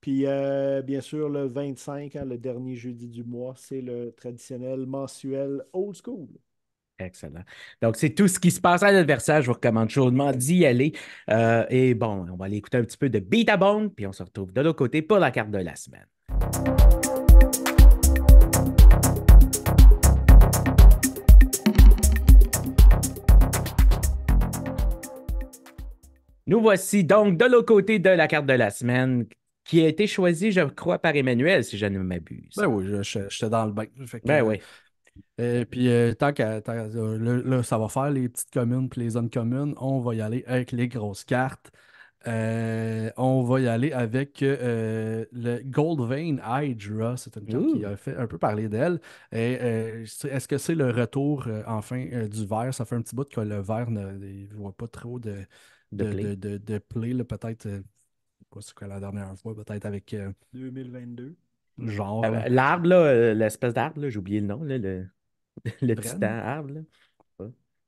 S1: Puis, bien sûr, le 25, hein, le dernier jeudi du mois, c'est le traditionnel mensuel Old School. Excellent.
S2: Donc, c'est tout ce qui se passe à l'adversaire. Je vous recommande chaudement d'y aller. Euh, et bon, on va aller écouter un petit peu de Beat puis on se retrouve de l'autre côté pour la carte de la semaine. Nous voici donc de l'autre côté de la carte de la semaine qui a été choisie, je
S3: crois, par Emmanuel,
S2: si je ne m'abuse. Ben oui,
S3: j'étais dans le bac. Ben oui et euh, puis euh, tant que euh, ça va faire les petites communes puis les zones communes, on va y aller avec les grosses cartes. on va y aller avec le Gold Vein Hydra. C'est une carte qui a fait un peu parler d'elle. Et, est-ce que c'est le retour enfin du vert? Ça fait un petit bout que le vert ne voit pas trop de, de, de play, de, play peut-être. quoi c'est quoi la dernière fois, peut-être avec.
S1: 2022.
S3: Genre. Euh,
S2: l'arbre, là, euh, l'espèce d'arbre, j'ai oublié le nom, le, le
S3: arbre.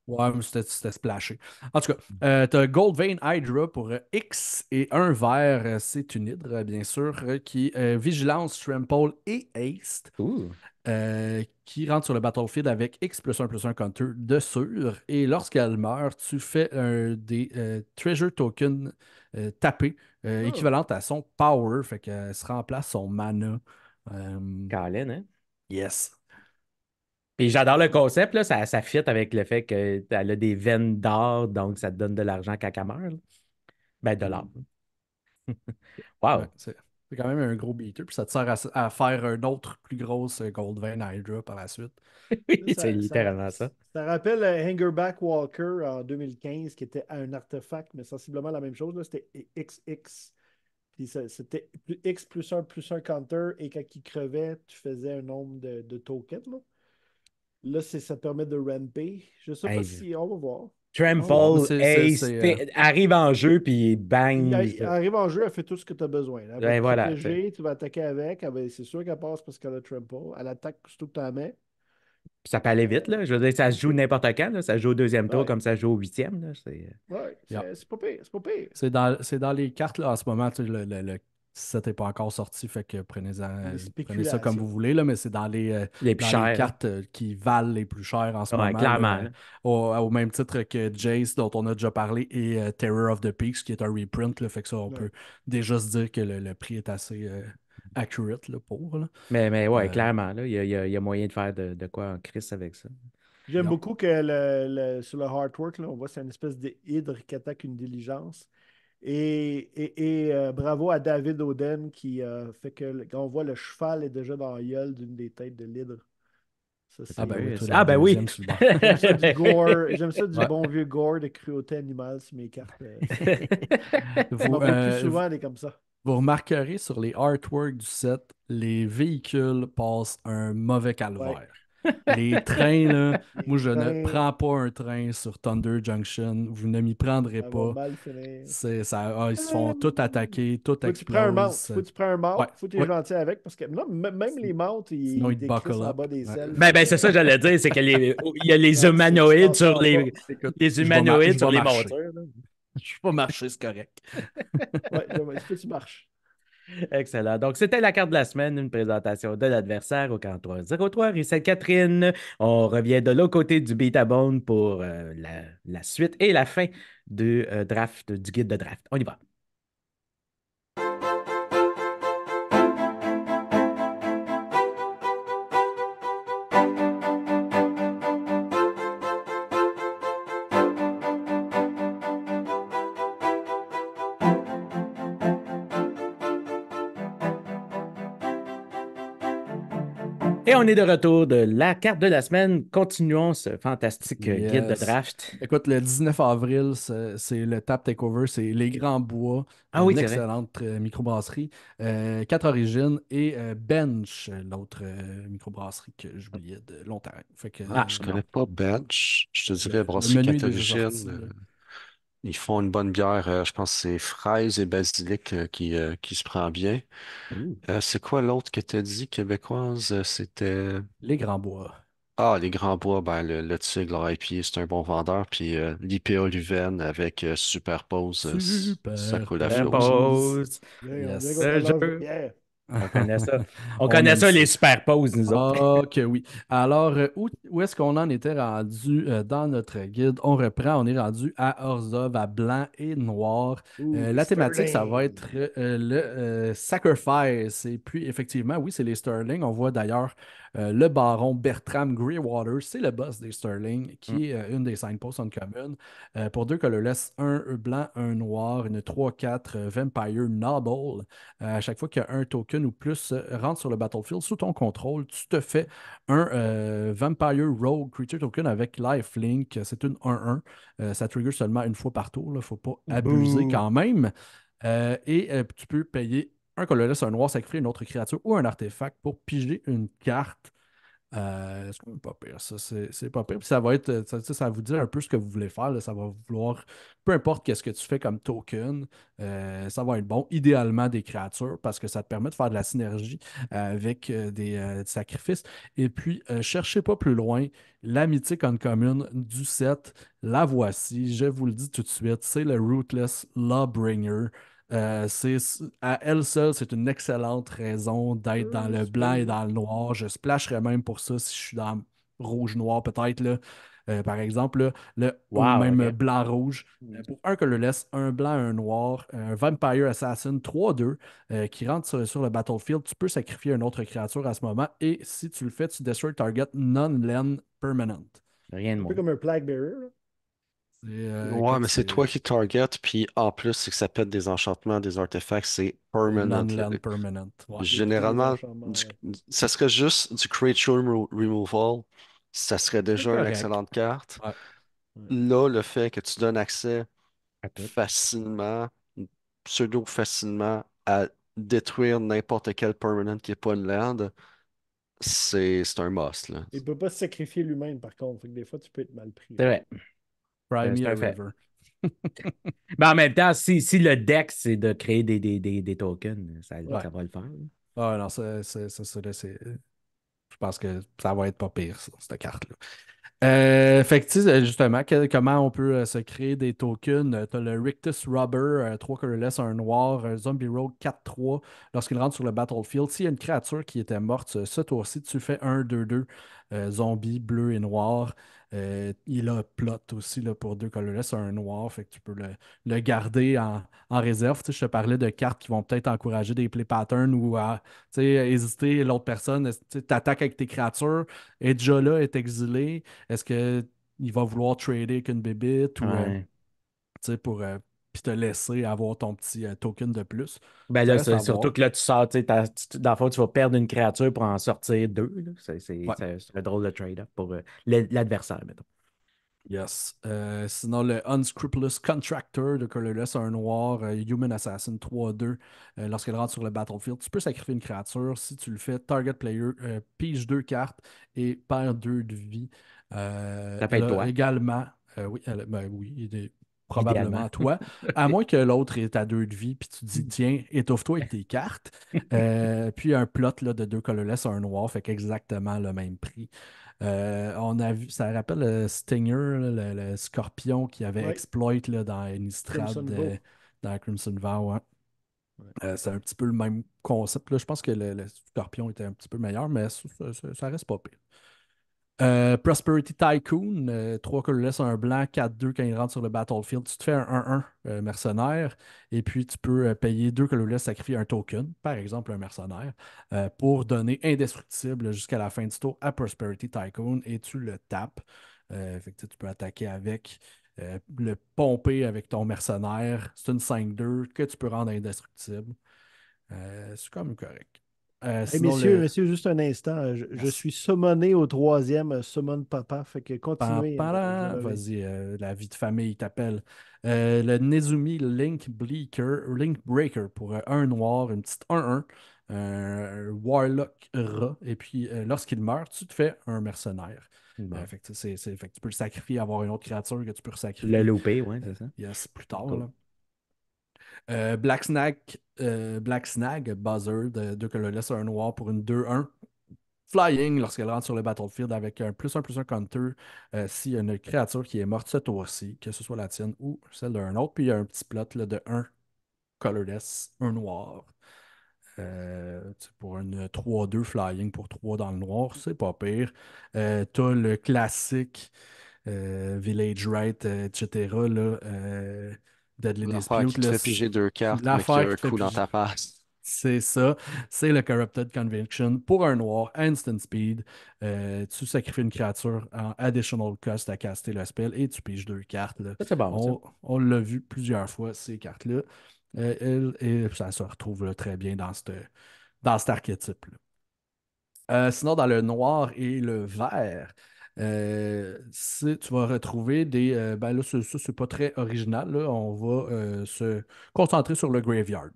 S3: Ouais, mais c'était, c'était splashé. En tout cas, euh, tu as Gold Vein Hydra pour X et un vert, c'est une hydre, bien sûr, qui Vigilance, Trample et Haste, qui rentre sur le battlefield avec X plus 1 plus 1 counter de sûr. Et lorsqu'elle meurt, tu fais un des Treasure Token euh, taper euh, oh. équivalente à son power. Fait qu'elle se remplace son mana. galen euh, hein? Yes. Puis j'adore
S2: le concept, ça, ça fit avec le fait qu'elle a des veines d'or, donc ça te donne de l'argent à
S3: Ben, de l'or. Mm. wow! C'est quand même un gros beater. Puis ça te sert à, faire un autre plus grosse euh, vein Hydra par la suite.
S1: c'est littéralement ça. Ça rappelle euh, Hangerback Walker en 2015 qui était un artefact, mais sensiblement la même chose. C'était XX. Puis c'était X plus 1 plus 1 counter. Et quand il crevait, tu faisais un nombre de, tokens. Là, ça te permet de ramper. Je sais pas si on va voir. Trample, oh, euh, arrive
S2: en jeu, puis bang. arrive
S1: en jeu, elle fait tout ce que tu as besoin. Ben tu vas attaquer avec. C'est sûr qu'elle passe parce qu'elle a Trample. Elle attaque tout que main
S2: ça peut aller vite, là. Je veux dire, ça se joue n'importe quand. Ça se joue au deuxième tour comme ça se joue au huitième. C'est euh, ouais,
S3: pas pire. C'est dans, les cartes là, en ce moment. Tu le, si ça n'est pas encore sorti, fait que euh, prenez, ça comme vous voulez, là, mais c'est dans les, euh, les, cartes euh, qui valent les plus chères en ce moment. au, même titre que Jace, dont on a déjà parlé, et Terror of the Peaks, qui est un reprint, fait que on peut déjà se dire que le, prix est assez accurate pour. Mais, mais ouais,
S2: clairement, il y, a moyen de faire de, quoi en crise avec
S1: ça. J'aime beaucoup que sur le, hard work, on voit c'est une espèce d'hydre qui attaque une diligence. Et, et, et euh, bravo à David Oden qui euh, fait que quand on voit le cheval est déjà dans la d'une des têtes de l'hydre. Ah ben, ah ben oui, j'aime ça du ça du bon vieux gore de cruauté animale sur mes cartes. Euh. vous, plus souvent elle est comme ça.
S3: Vous remarquerez sur les artworks du set, les véhicules passent un mauvais calvaire. Les trains, là, moi, je ne prends pas un train sur Thunder Junction. Vous ne m'y prendrez pas. ça, ah, ils se font euh, tout attaquer, tout exploser. Tu Faut que tu
S1: prends un mount. Faut que tu es gentil avec. Parce que même les mounts, ils, sont là Bas des ailes. ben, ben, c'est ça que j'allais
S3: dire. C'est
S2: qu'il y a les humanoïdes sur les, les humanoïdes sur les montures.
S3: Je ne suis pas marcher, c'est correct. ouais, est-ce que tu marches?
S2: Excellent. Donc, c'était la carte de la semaine, une présentation de l'adversaire au 4303 et c'est Catherine. On revient de l'autre côté du Beta Bone pour euh, la, suite et la fin du euh, draft, du guide de draft. On y va. on est de retour de la carte de la semaine.
S3: Continuons ce fantastique guide de draft. Écoute, le 19 avril, c'est le Tap Takeover, c'est Les Grands Bois, ah, oui, une excellente euh, microbrasserie, euh, Quatre Origines et euh, Bench, l'autre microbrasserie que j'oubliais de longtemps. Fait ah, je ne connais
S4: pas Bench. Je te dirais Brasserie Quatre Origines. Ils font une bonne bière, euh, je pense que c'est fraise et basilic euh, qui, euh, qui se prend bien. c'est quoi l'autre que tu as dit, québécoise? C'était... Les grands bois. Ah, les Grands Bois, ben, le, Tigre, leur c'est un bon vendeur. Puis euh, l'IPA Luven avec Superpose, ça Super
S3: on connaît ça. On, connaît ça, les super nous autres. Ah, OK, oui. Alors, euh, où, est-ce qu'on en était rendu euh, dans notre guide? On reprend, on est rendu à Orzov, à blanc et noir. Euh, la thématique, ça va être le sacrifice. Et puis, effectivement, oui, c'est les Sterling. On voit d'ailleurs euh, le baron Bertram Greywater, c'est le boss des Sterling, qui mm. est euh, une des signposts en commune. Euh, pour deux colorless, un blanc, un noir, une 3-4 Vampire Noble. à chaque fois qu'un token ou plus rentre sur le battlefield sous ton contrôle, tu te fais un Vampire Rogue Creature Token avec Life Link. C'est une 1-1. ça trigger seulement une fois par tour. Il ne faut pas abuser quand même. et tu peux payer un qu'on laisse un noir sacrifier une autre créature ou un artefact pour piger une carte. Euh, c'est pas pire, ça. C'est pas pire. ça va être, euh, ça, va vous dire un peu ce que vous voulez faire. Ça va vouloir, peu importe qu'est-ce que tu fais comme token, euh, ça va être bon. Idéalement des créatures parce que ça te permet de faire de la synergie avec des, sacrifices. Et puis, cherchez pas plus loin. La mythique en commune du set, la voici. Je vous le dis tout de suite, c'est le Ruthless Lawbringer. Euh, à elle seule, c'est une excellente raison d'être dans mmh, le blanc et dans le noir. Je splasherais même pour ça si je suis dans rouge-noir, peut-être. Euh, par exemple, le, ou même blanc-rouge. Euh, mmh. pour un que un blanc, un noir, un Vampire Assassin 3-2 qui rentre sur, le battlefield, tu peux sacrifier une autre créature à ce moment et si tu le fais, tu le target non-land
S4: permanent.
S1: Rien de Un peu comme un Plague Bearer. Euh, ouais, mais c'est
S4: toi qui target, puis en plus, c'est que ça pète des enchantements, des artefacts, c'est permanent. Land permanent. Généralement, ça serait juste du creature removal, ça serait déjà une excellente carte. Là, le fait que tu donnes accès facilement, pseudo facilement, à détruire n'importe quel permanent qui n'est pas une land, c'est un must. Là.
S1: Il ne peut pas sacrifier lui-même, par contre. des fois, tu peux être mal pris. Euh,
S2: en même temps, si, le deck, c'est de créer des, des, tokens, ça, va le faire. Hein.
S3: Ah non, je pense que ça va être pas pire, cette carte-là. Euh, fait que, justement, comment on peut euh, se créer des tokens? Euh, tu as le Rictus Rubber, 3 colorless, un noir, Zombie Rogue 4-3. Lorsqu'il rentre sur le battlefield, s'il y a une créature qui était morte ce, ce tour-ci, tu fais 1-2-2 euh, zombie bleu et noir. Euh, il a plot aussi là, pour deux colorless, c'est un noir, fait que tu peux le, garder en, réserve. Tu je te parlais de cartes qui vont peut-être encourager des play patterns ou à hésiter, l'autre personne, tu t'attaques avec tes créatures, et déjà là est exilé. Est-ce que va vouloir trader avec une bébite euh, pour, puis te laisser avoir ton petit euh, token de plus. Ben là, surtout que
S2: là, tu sors, tu sais, dans le fond, tu vas perdre une créature pour en sortir deux. C'est, drôle de trade-up pour euh, l'adversaire, mettons.
S3: Yes. Euh, sinon, le Unscrupulous Contractor de Colorless, un noir, Human Assassin 3-2. lorsqu'elle rentre sur le battlefield, tu peux sacrifier une créature. Si tu le fais, target player pige deux cartes et perd deux de vie. Ça peut toi. Également, oui, ben, oui, il est probablement toi, à moins que l'autre est à deux de vie, puis tu dis, mm. tiens, étouffe-toi avec tes cartes. Euh, puis un plot là, de deux colorless à un noir, fait exactement le même prix. Euh, on a vu, ça rappelle euh, le Stinger, le, scorpion qui avait exploité exploit là, dans Innistrad, dans Crimson Vow. c'est un petit peu le même concept. Je pense que le, scorpion était un petit peu meilleur, mais ça, reste pas pire. Euh, Prosperity Tycoon, 3 euh, colorless, un blanc, 4-2 quand il rentre sur le battlefield. Tu te fais un 1-1 euh, mercenaire et puis tu peux payer 2 colorless, sacrifier un token, par exemple un mercenaire, pour donner indestructible jusqu'à la fin du tour à Prosperity Tycoon et tu le tapes. Fait tu peux attaquer avec, le pomper avec ton mercenaire. C'est une 5-2 que tu peux rendre indestructible. C'est quand même correct. Euh, messieurs, messieurs,
S1: juste un instant. Euh, je, ah, suis summoné au troisième, euh, summon papa. Fait que continuez. Euh,
S3: vas-y, la vie de famille t'appelle. le Nezumi Link, Bleaker, Link Breaker pour un noir, une petite 1-1. Un Warlock Ra. Et puis, lorsqu'il meurt, tu te fais un mercenaire. fait que, tu peux le sacrifier, avoir une autre créature que tu peux sacrifier. Le louper, oui, c'est ça. Yes, plus tard. Là. Euh, euh, Black Snag, Buzzard, Black Snag Buzzer, de, de un noir pour une 2-1. Flying lorsqu'elle rentre sur le battlefield avec un plus un plus un counter euh, s'il y a une créature qui est morte ce tour-ci, que ce soit la tienne ou celle d'un autre. Puis il y a un petit plot de 1 colorless, un noir. pour une 3-2 flying pour 3 dans le noir, c'est pas pire. Euh, T'as le classique Village Wright etc. Deadly
S4: L'affaire Dispute. deux cartes, un coup dans ta face.
S3: C'est ça. C'est le Corrupted Conviction pour un noir, instant speed. Euh, tu sacrifies une créature en additional cost à caster le spell et tu piges deux cartes. bon, on, on l'a vu plusieurs fois, ces cartes-là. et, euh, ça se retrouve très bien dans, cet archétype. là euh, sinon, dans le noir et le vert, euh, si tu vas retrouver des. Euh, ben là, ça, c'est pas très original. On va euh, se concentrer sur le graveyard.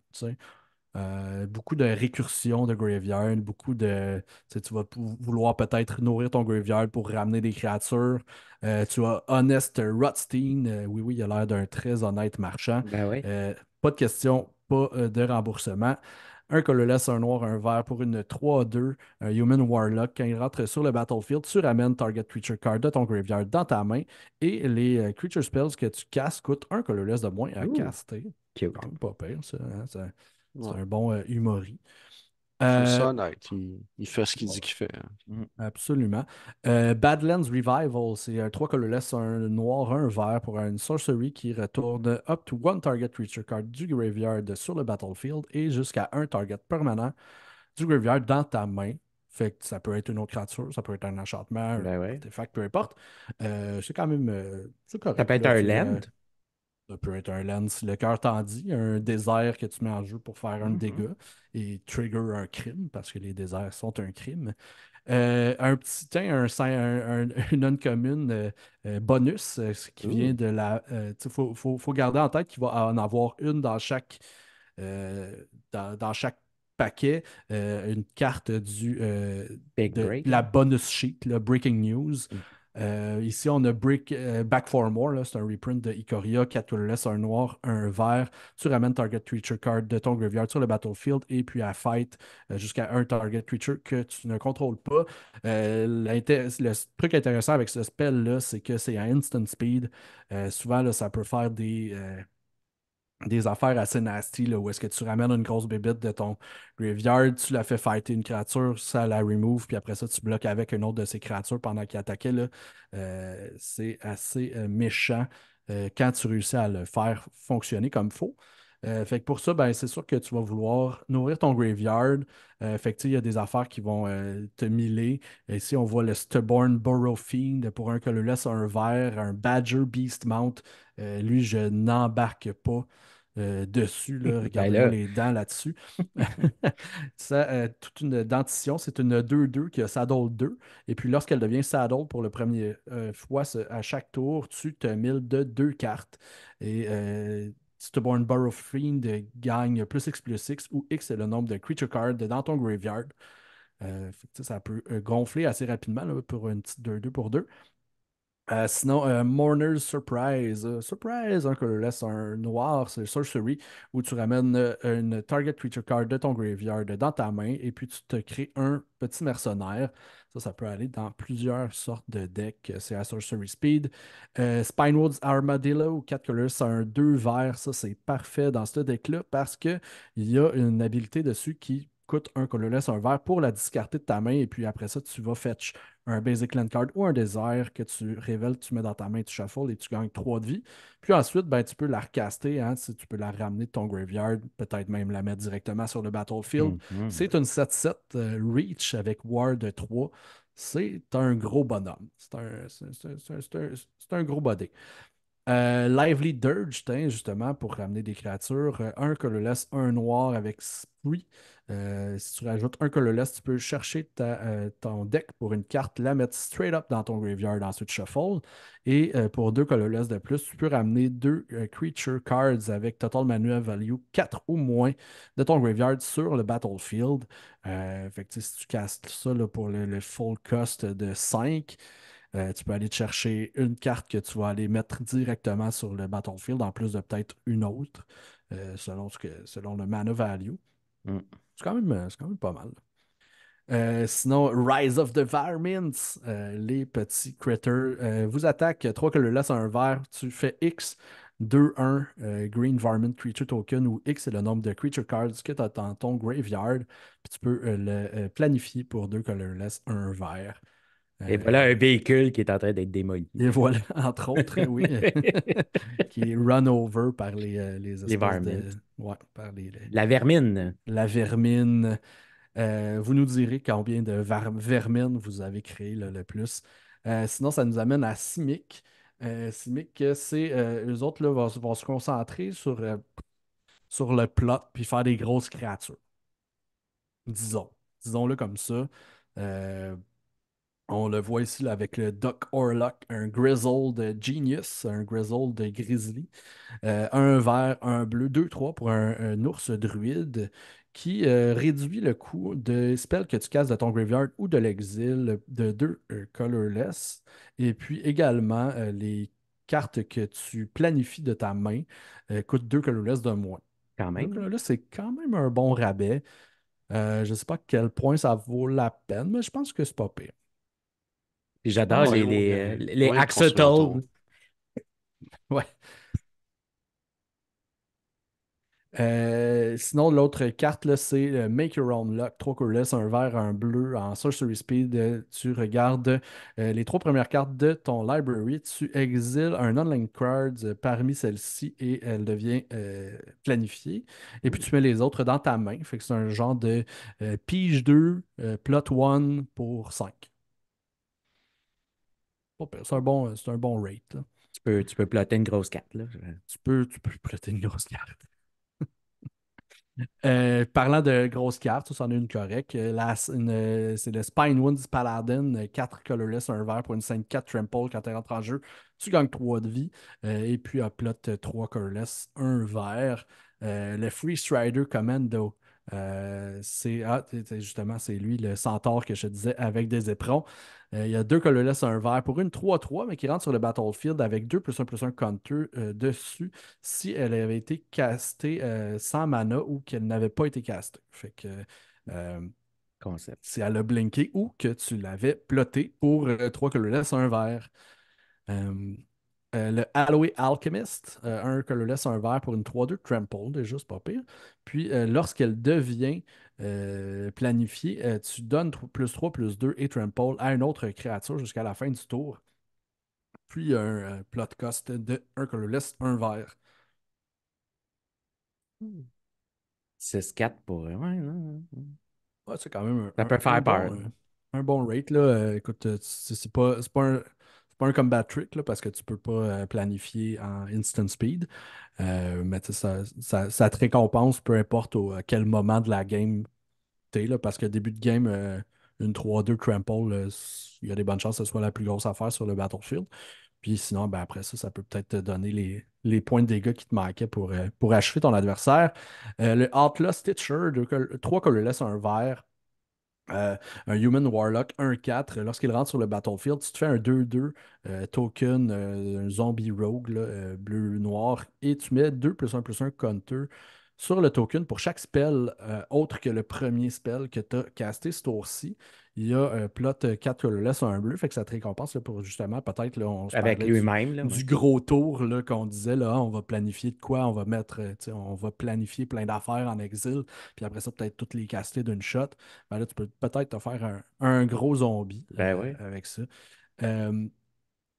S3: beaucoup de récursions de graveyard, beaucoup de. Tu vas vouloir peut-être nourrir ton graveyard pour ramener des créatures. tu as Honest rotstein oui, oui, il a l'air d'un très honnête marchand. Ben pas de question, pas de remboursement un colorless, un noir, un vert pour une 3-2 Human Warlock. Quand il rentre sur le battlefield, tu ramènes Target Creature Card de ton graveyard dans ta main et les euh, Creature Spells que tu casses coûtent un colorless de moins à caster. C'est pas pire, ça. Hein, c'est un bon humorie. Euh, humori. Euh,
S4: il, fait ce qu'il dit qu'il fait. Hein.
S3: Mhm. Absolument. Euh, Badlands Revival, c'est un euh, 3 colorless, un noir, un vert pour une sorcery qui retourne up to one target creature card du graveyard sur le battlefield et jusqu'à un target permanent du graveyard dans ta main. Fait ça peut être une autre créature, ça peut être un enchantement, ben peu importe. c'est quand même. Ça peut être un land ça peut être un si le cœur dit, un désert que tu mets en jeu pour faire un mm-hmm. dégât et trigger un crime, parce que les déserts sont un crime. Euh, un petit un, un, une commune euh, euh, bonus ce qui vient de la. Il faut, garder en tête qu'il va en avoir une dans chaque, dans, chaque paquet, une carte du la bonus sheet, le breaking news. Mm. Euh, ici, on a Brick, euh, Back for More, c'est un reprint de Ikoria, laisse un noir, un vert. Tu ramènes Target Creature Card de ton graveyard sur le battlefield et puis à Fight euh, jusqu'à un Target Creature que tu ne contrôles pas. le truc intéressant avec ce spell-là, c'est que c'est à instant speed. souvent, ça peut faire des des affaires assez nasty, là, où est-ce que tu ramènes une grosse bébite de ton graveyard, tu la fais fighter une créature, ça la remove, puis après ça, tu bloques avec une autre de ses créatures pendant qu'il attaquait. Là. Euh, c'est assez euh, méchant euh, quand tu réussis à le faire fonctionner comme faut. fait que pour ça, ben, c'est sûr que tu vas vouloir nourrir ton graveyard. fait il y a des affaires qui vont te miller. Ici, on voit le Stubborn Burrow Fiend pour un colorless, un vert, un Badger Beast Mount. lui, je n'embarque pas. Euh, dessus, là, ben regardez les dents là-dessus. ça, euh, toute une dentition, c'est une 2-2 qui a Saddle 2. Et puis lorsqu'elle devient Saddle pour la première euh, fois, à chaque tour, tu te milles de deux cartes. Et Stubborn Burrow Fiend gagne plus X plus X, où X est le nombre de creature cards dans ton graveyard. ça, peut gonfler assez rapidement pour une petite 2-2 pour 2. Euh, sinon, euh, Mourner's Surprise. Euh, surprise, un colorless, un noir, c'est Sorcery, où tu ramènes une target creature card de ton graveyard dans ta main et puis tu te crées un petit mercenaire. Ça, ça peut aller dans plusieurs sortes de decks. C'est à Sorcery Speed. Spinewood's Armadillo, 4 colors, c'est un 2 vert. Ça, c'est parfait dans ce deck-là parce qu'il y a une habilité dessus qui coûte un colorless, un vert pour la discarter de ta main. Et puis après ça, tu vas fetch un basic land card ou un désert que tu révèles, tu mets dans ta main, tu shuffles et tu gagnes 3 de vie. Puis ensuite, ben, tu peux la recaster, hein, tu, peux la ramener de ton graveyard, peut-être même la mettre directement sur le battlefield. Mm, mm. C'est une 7-7 euh, Reach avec War de 3. C'est un gros bonhomme. C'est un, un, un, gros body. Euh, Lively Dirge, justement, pour ramener des créatures. Euh, un colorless, un noir avec Spree. Euh, si tu rajoutes un colorless, tu peux chercher euh, ton deck pour une carte, la mettre straight up dans ton graveyard, ensuite shuffle. Et euh, pour deux colorless de plus, tu peux ramener deux creature cards avec total manual value 4 ou moins de ton graveyard sur le battlefield. fait si tu castes ça pour le, full cost de 5, tu peux aller chercher une carte que tu vas aller mettre directement sur le battlefield, en plus de peut-être une autre, selon, ce selon le mana value. Mm. C'est quand, même, euh, quand même pas mal. Euh, sinon, Rise of the Vermins, euh, les petits critters, vous attaquent. 3 que le un vert, tu fais X, 2, 1, Green Varmint Creature Token, où X est le nombre de creature cards que tu as dans ton graveyard. Puis tu peux le planifier pour 2 colorless, un vert.
S2: Euh, et voilà un véhicule qui est en train d'être démoli.
S3: Et voilà, entre autres, oui, qui est run over par les, euh, les, les ouais, par les, La vermine. La vermine. Euh, vous nous direz combien de vermines vous avez créé le plus. sinon, ça nous amène à Simic. Simic, c'est eux autres là, vont, se concentrer sur, sur le plot puis faire des grosses créatures. Disons. Disons-le comme ça. Euh... On le voit ici avec le Doc Orlock, un grizzled genius, un grizzled grizzly. Euh, un vert, un bleu, deux, trois pour un, ours druide qui euh, réduit le coût de spells que tu casses de ton graveyard ou de l'exil de deux euh, colorless. Et puis également, les cartes que tu planifies de ta main coûtent deux colorless de moins. Quand même. Donc, là, c'est quand même un bon rabais. je ne sais pas quel point ça vaut la peine, mais je pense que c'est pas pire.
S2: J'adore les, les, ouais,
S3: euh, sinon, l'autre carte, c'est euh, Make Your Own Luck. Trois couleurs, un vert, un bleu. En Sorcery Speed, euh, tu regardes les trois premières cartes de ton library. Tu exiles un online card parmi celles-ci et elle devient planifiée. Et puis, tu mets les autres dans ta main. Fait que c'est un genre de pige 2, plot 1 pour 5. Euh, c'est un, bon, rate.
S2: Tu, peux, tu plotter une grosse carte. Là. Tu,
S3: peux, plotter une grosse carte. Euh, parlant de grosses cartes, ça, en est une correcte. Euh, c'est le Spine Paladin, 4 colorless, 1 vert pour une 5-4 trample quand tu rentres en jeu. Tu gagnes 3 de vie. et puis, un plot 3 colorless, 1 vert. le Free Strider Commando, euh, c'est ah, justement, c'est lui le centaure que je disais avec des éperons. Euh, il y a deux laisse un vert pour une 3-3, mais qui rentre sur le battlefield avec 2 plus 1 plus 1 counter euh, dessus si elle avait été castée sans mana ou qu'elle n'avait pas été castée. Fait que. Concept. Si elle a blinké ou que tu l'avais ploté pour trois laisse un vert. Euh, le Alloy Alchemist, euh, un colorless, un vert pour une 3-2 trample, déjà, c'est pas pire. Puis euh, lorsqu'elle devient planifiée, tu donnes plus 3, plus 2 et trample à une autre créature jusqu'à la fin du tour. Puis un plot cost de un colorless, un vert. 6-4 pour ouais, non, hein? ouais c'est quand même un, Bon, rate, là. écoute, c'est pas, pas un pas un combat trick parce que tu peux pas euh, planifier en instant speed. Euh, mais ça, te récompense peu importe au, à quel moment de la game tu es. Là, parce que début de game, euh, une 3-2 trample, il y a des bonnes chances que ce soit la plus grosse affaire sur le Battlefield. Puis sinon, ben après ça, ça peut peut-être te donner les, points de dégâts qui te manquaient pour, pour achever ton adversaire. le Outlaw Stitcher, deux, trois colorless, un vert. Euh, un Human Warlock 1-4, lorsqu'il rentre sur le battlefield, tu te fais un 2-2 euh, token, euh, un zombie rogue, bleu-noir, et tu mets 2 plus 1 plus 1 counter sur le token pour chaque spell autre que le premier spell que tu as casté ce tour-ci. Il y a un euh, plot 4 euh, sur un bleu, fait que ça te récompense pour justement peut-être avec lui-même. Du, gros tour qu'on disait, là, ah, on va planifier de quoi, on va mettre, euh, on va planifier plein d'affaires en exil, puis après ça, peut-être toutes les caster d'une shot. Ben, là, tu peux peut-être te faire un, gros zombie ben avec ça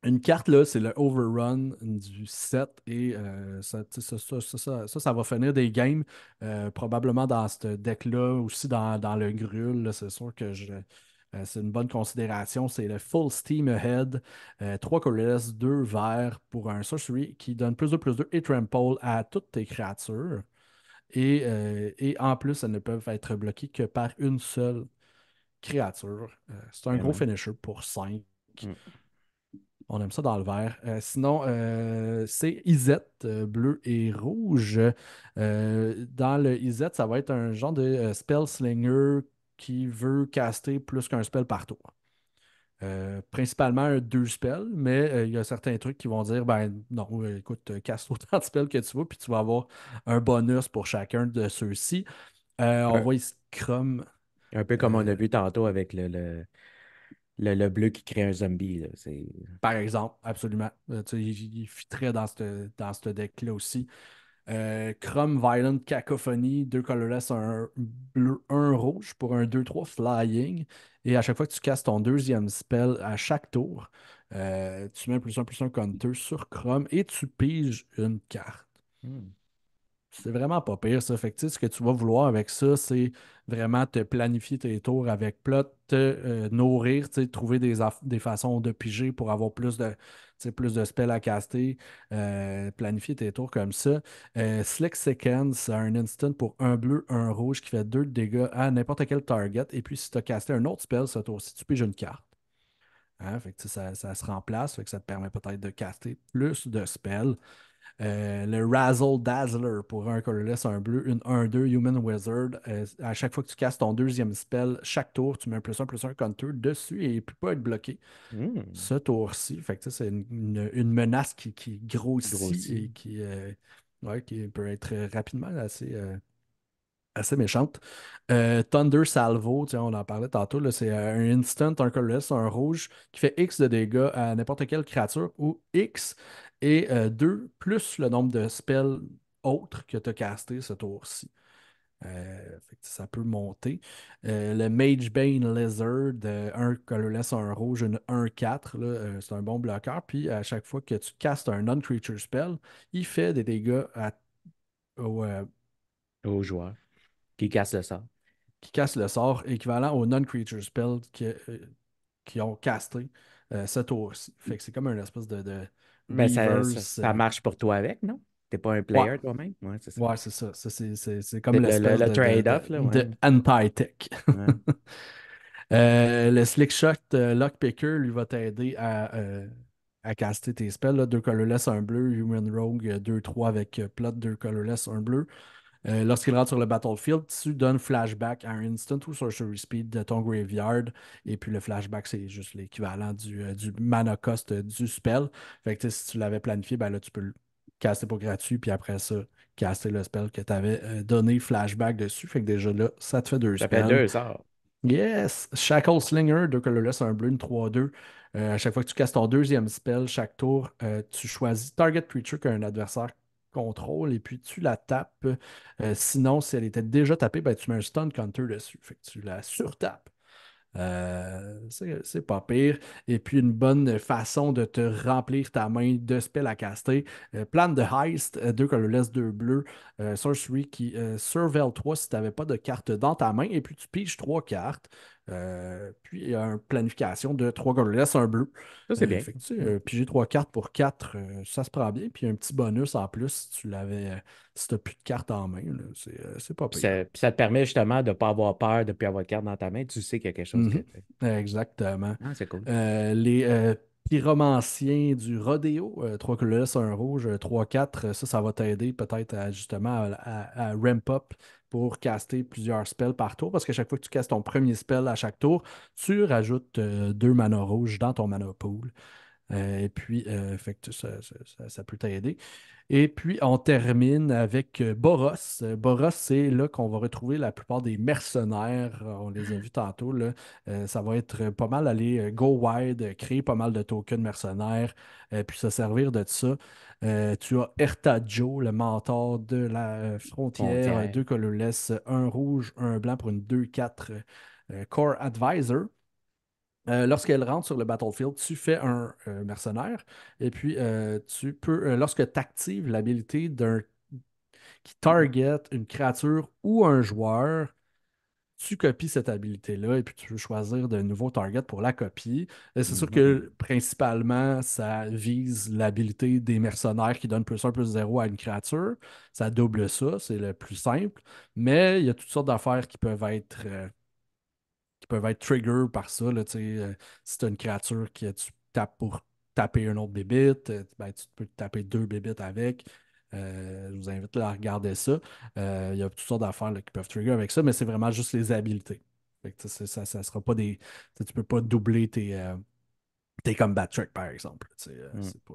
S3: une carte, là, c'est le overrun du set et euh, ça, ça, va finir des games euh, probablement dans ce deck-là, aussi dans, dans le grul. C'est sûr que je, euh, c'est une bonne considération. C'est le Full Steam Ahead, 3 colorless, 2 verts pour un sorcery qui donne plus 2, plus 2 et trample à toutes tes créatures. Et, en plus, elles ne peuvent être bloquées que par une seule créature. c'est un ben gros finisher pour 5. On aime ça dans le vert. Euh, sinon, euh, c'est Izet euh, bleu et rouge. dans le Izet, ça va être un genre de spell slinger qui veut caster plus qu'un spell par tour. principalement deux spells, mais il y a certains trucs qui vont dire ben non, écoute, casse autant de spells que tu veux, puis tu vas avoir un bonus pour chacun de ceux-ci. on voit Scrum. Un peu comme on a vu tantôt avec le le, bleu qui crée un zombie. c'est... Par exemple, absolument. Euh, tu il, il très dans ce dans deck-là aussi. Euh, Chrome, Violent, Cacophonie, deux colorless, un bleu, un rouge pour un 2-3 flying. Et à chaque fois que tu casses ton deuxième spell à chaque tour, euh, tu mets plus un plus un counter sur Chrome et tu piges une carte. Hmm. C'est vraiment pas pire, ça. Fait ce que tu vas vouloir avec ça, c'est vraiment te planifier tes tours avec plot, te euh, nourrir, trouver des, façons de piger pour avoir plus de, plus de spells à caster, euh, planifier tes tours comme ça. Euh, Slick Second, c'est un instant pour un bleu, un rouge qui fait deux dégâts à n'importe quel target. Et puis, si tu as casté un autre spell ce tour-ci, tu piges une carte. Hein, ça, se remplace, ça te permet peut-être de caster plus de spells. Euh, le Razzle Dazzler pour un colorless, un bleu, une 1-2 Human Wizard. Euh, à chaque fois que tu casses ton deuxième spell, chaque tour, tu mets un plus un plus un counter dessus et il ne peut pas être bloqué. Hmm. Ce tour-ci, c'est une, menace qui, qui grossit, et qui, euh, qui peut être rapidement assez assez méchante. Thunder Salvo, on en parlait tantôt, c'est un instant, un colorless, un rouge qui fait X de dégâts à n'importe quelle créature ou X et euh, deux, plus le nombre de spells autres que tu as castés ce tour-ci. Euh, ça peut monter. Euh, le Mage Bane Lizard, un colorless, un rouge, un 1-4, c'est un bon bloqueur. Puis à chaque fois que tu castes un non-creature spell, il fait des dégâts à, au, joueur qui casse le sort. Qui casse le sort équivalent au non-creature spell qui, qui ont casté ce tour-ci. Fait que c'est comme un espèce de mais ben, ça, ça, euh, marche pour toi avec, non? T'es pas un player toi-même? Ouais, c'est ça. c'est ça. c'est, comme le, trade-off. De, anti-tech. Euh, le Slick Shot euh, Lockpicker, lui, va t'aider à, à caster tes spells. Deux colorless, un bleu. Human Rogue, 2-3 avec plot, deux colorless, un bleu. Euh, lorsqu'il rentre sur le battlefield, tu donnes flashback à un instant ou sorcery speed de ton graveyard. Et puis le flashback, c'est juste l'équivalent du, euh, du, mana cost du spell. Fait que si tu l'avais planifié, ben là, tu peux le casser pour gratuit. Puis après ça, casser le spell que tu avais euh, donné flashback dessus. Fait que déjà là, ça te fait deux spells. Ça fait deux ça. Yes! Shackle Slinger, deux c'est un bleu, une 3-2. à chaque fois que tu casses ton deuxième spell, chaque tour, tu choisis target creature qu'un adversaire contrôle et puis tu la tapes. Euh, sinon, si elle était déjà tapée, ben, tu mets un stun counter dessus. Fait que tu la surtapes. Euh, c'est pas pire. Et puis, une bonne façon de te remplir ta main de spells à caster. Euh, plan de heist, euh, deux colorless, deux bleus. sorcery qui surveille 3 si tu n'avais pas de carte dans ta main. Et puis, tu piges trois cartes. Euh, puis il y a une planification de 3 colorless, un bleu. Ça, c'est euh, bien. Euh, puis j'ai trois cartes pour 4 ça se prend bien. Puis un petit bonus en plus si tu l'avais, si n'as plus de cartes en main, c'est pas pire. Ça,
S2: ça te permet justement de ne pas avoir peur de ne plus avoir de cartes dans ta main. Tu sais qu'il y a quelque chose
S3: mm-hmm. Exactement. Ah, les pyromanciens du rodéo, 3 colorless, un rouge, 3-4, ça, ça va t'aider peut-être justement à, ramp up pour caster plusieurs spells par tour, parce qu'à chaque fois que tu castes ton premier spell à chaque tour, tu rajoutes euh, deux mana rouges dans ton mana pool. Euh, et puis, euh, fait ça, peut t'aider. Et puis, on termine avec euh, Boros. Euh, Boros, c'est là qu'on va retrouver la plupart des mercenaires. Euh, on les a vus tantôt. ça va être pas mal aller go wide, créer pas mal de tokens mercenaires, puis se servir de ça. tu as Erta Joe, le mentor de la frontière. a Deux colorless, un rouge, un blanc pour une 2-4 Core Advisor. Euh, lorsqu'elle rentre sur le battlefield, tu fais un euh, mercenaire et puis euh, tu peux, lorsque tu actives l'habilité d'un qui target une créature ou un joueur, tu copies cette habilité-là et puis tu peux choisir de nouveaux targets pour la copier. C'est sûr que mm-hmm. principalement, ça vise l'habilité des mercenaires qui donnent plus 1 plus 0 à une créature. Ça double ça, c'est le plus simple. Mais il y a toutes sortes d'affaires qui peuvent être qui peuvent être trigger par ça. Là, euh, si tu as une créature que tu tapes pour taper un autre bébite, euh, ben, tu peux taper deux bébites avec. Euh, je vous invite à regarder ça. Il y a toutes sortes d'affaires qui peuvent trigger avec ça, mais c'est vraiment juste les habiletés. Tu ça ne sera pas des. Tu peux pas doubler tes, tes combat tricks, par exemple. Hmm. C'est pas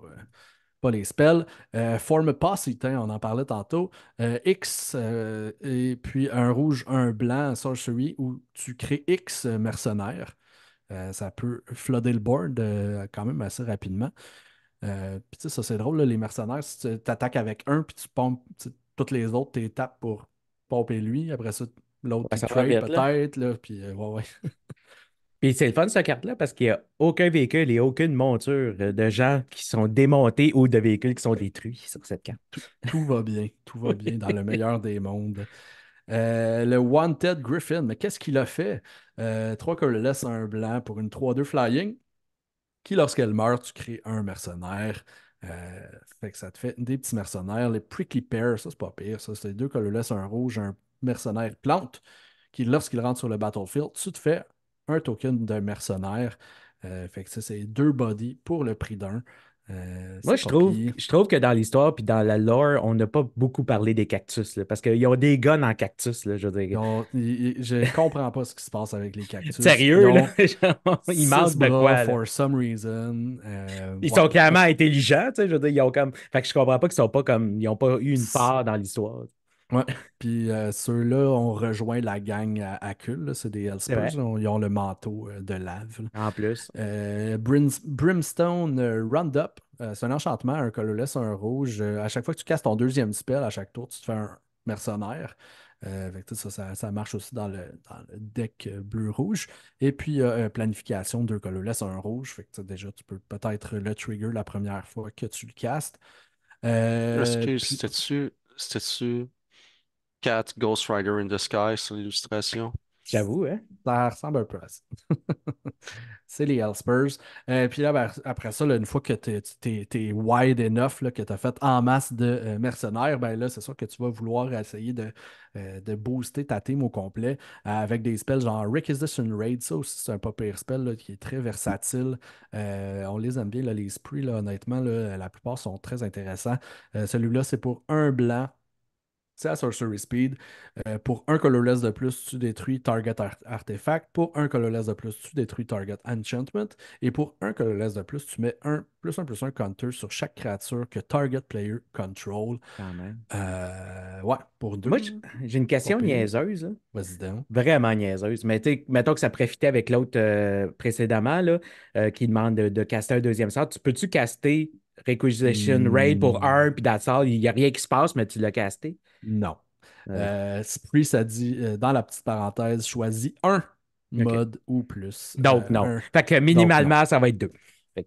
S3: pas les spells. Euh, form a posse, on en parlait tantôt. Euh, X, euh, et puis un rouge, un blanc, sorcery, où tu crées X mercenaires. Euh, ça peut flooder le board quand même assez rapidement. puis tu sais, ça c'est drôle, les mercenaires, si tu attaques avec un, puis tu pompes toutes les autres, tu tapes pour pomper lui. Après ça, l'autre, peut-être. Puis ouais, ouais.
S2: Puis c'est le fun, cette carte-là, parce qu'il n'y a aucun véhicule et aucune monture euh, de gens qui sont démontés ou de véhicules qui sont détruits sur cette carte.
S3: Tout, va bien, tout
S2: va
S1: bien dans le
S3: meilleur des mondes. Euh, le Wanted Griffin, mais qu'est-ce qu'il a fait? Euh, 3 colorless, un blanc pour une 3-2 flying, qui, lorsqu'elle meurt, tu crées un mercenaire. Euh, fait que ça te fait des petits mercenaires. Les Prickly Pear, ça c'est pas pire. Ça, c'est deux colorless, un rouge, un mercenaire plante, qui, lorsqu'il rentre sur le battlefield, tu te fais un token d'un mercenaire. Euh, fait que ça, c'est deux bodies pour le prix d'un. Euh, Moi, je trouve,
S2: je trouve que dans l'histoire puis dans la lore, on n'a pas beaucoup parlé des
S3: cactus, là, parce qu'ils ont des guns en cactus, là, je veux je comprends pas ce qui se passe avec les cactus. Sérieux, ils ils
S2: sont clairement intelligents, tu sais, je veux dire, ils ont comme... Fait que je comprends pas qu'ils sont pas comme... Ils ont pas eu une part dans l'histoire.
S3: Ouais. Puis euh, ceux-là ont rejoint la gang à, cul, c'est des Hellspurs. Ils ont, le manteau euh, de lave. En plus. Euh, Brimstone Roundup, c'est un enchantement, un colorless, un rouge. à chaque fois que tu casses ton deuxième spell, à chaque tour, tu te fais un mercenaire. Avec ça, ça, marche aussi dans le, deck bleu-rouge. Et puis, planification, deux colorless, un rouge. Fait que déjà, tu peux peut-être le trigger la première fois que tu le castes. Est-ce que
S4: c'était-tu Cat, Ghost Rider in the Sky c'est l'illustration.
S3: J'avoue, hein? ça ressemble un peu à ça. c'est les Hellspurs. Euh, puis là, ben, après ça, une fois que tu es, wide enough, là, que tu as fait en masse de euh, mercenaires, ben là, c'est sûr que tu vas vouloir essayer de, euh, booster ta team au complet euh, avec des spells genre Rick is this raid. Ça aussi, c'est un papier pire spell là, qui est très versatile. on les aime bien, les là, honnêtement, la plupart sont très intéressants. Celui-là, c'est pour un blanc sais, à Sorcery Speed, euh, pour un colorless de plus, tu détruis target artefact. Pour un colorless de plus, tu détruis target enchantment. Et pour un colorless de plus, tu mets un plus un plus un counter sur chaque créature que target player control. Euh, ouais, pour deux. Moi, j'ai une question niaiseuse. Vas-y Vraiment niaiseuse. Mais mettons
S2: que ça profitait avec l'autre euh, précédemment, qui demande de, de, caster un deuxième sort. Tu peux-tu caster requisition rate pour hmm. un, puis that's Il n'y a rien qui se passe, mais tu l'as casté.
S3: Non. Euh, euh Spree, ça dit, euh, dans la petite parenthèse, choisis un mode ou plus. Donc, euh, non. Fait que minimalement, ça va être deux.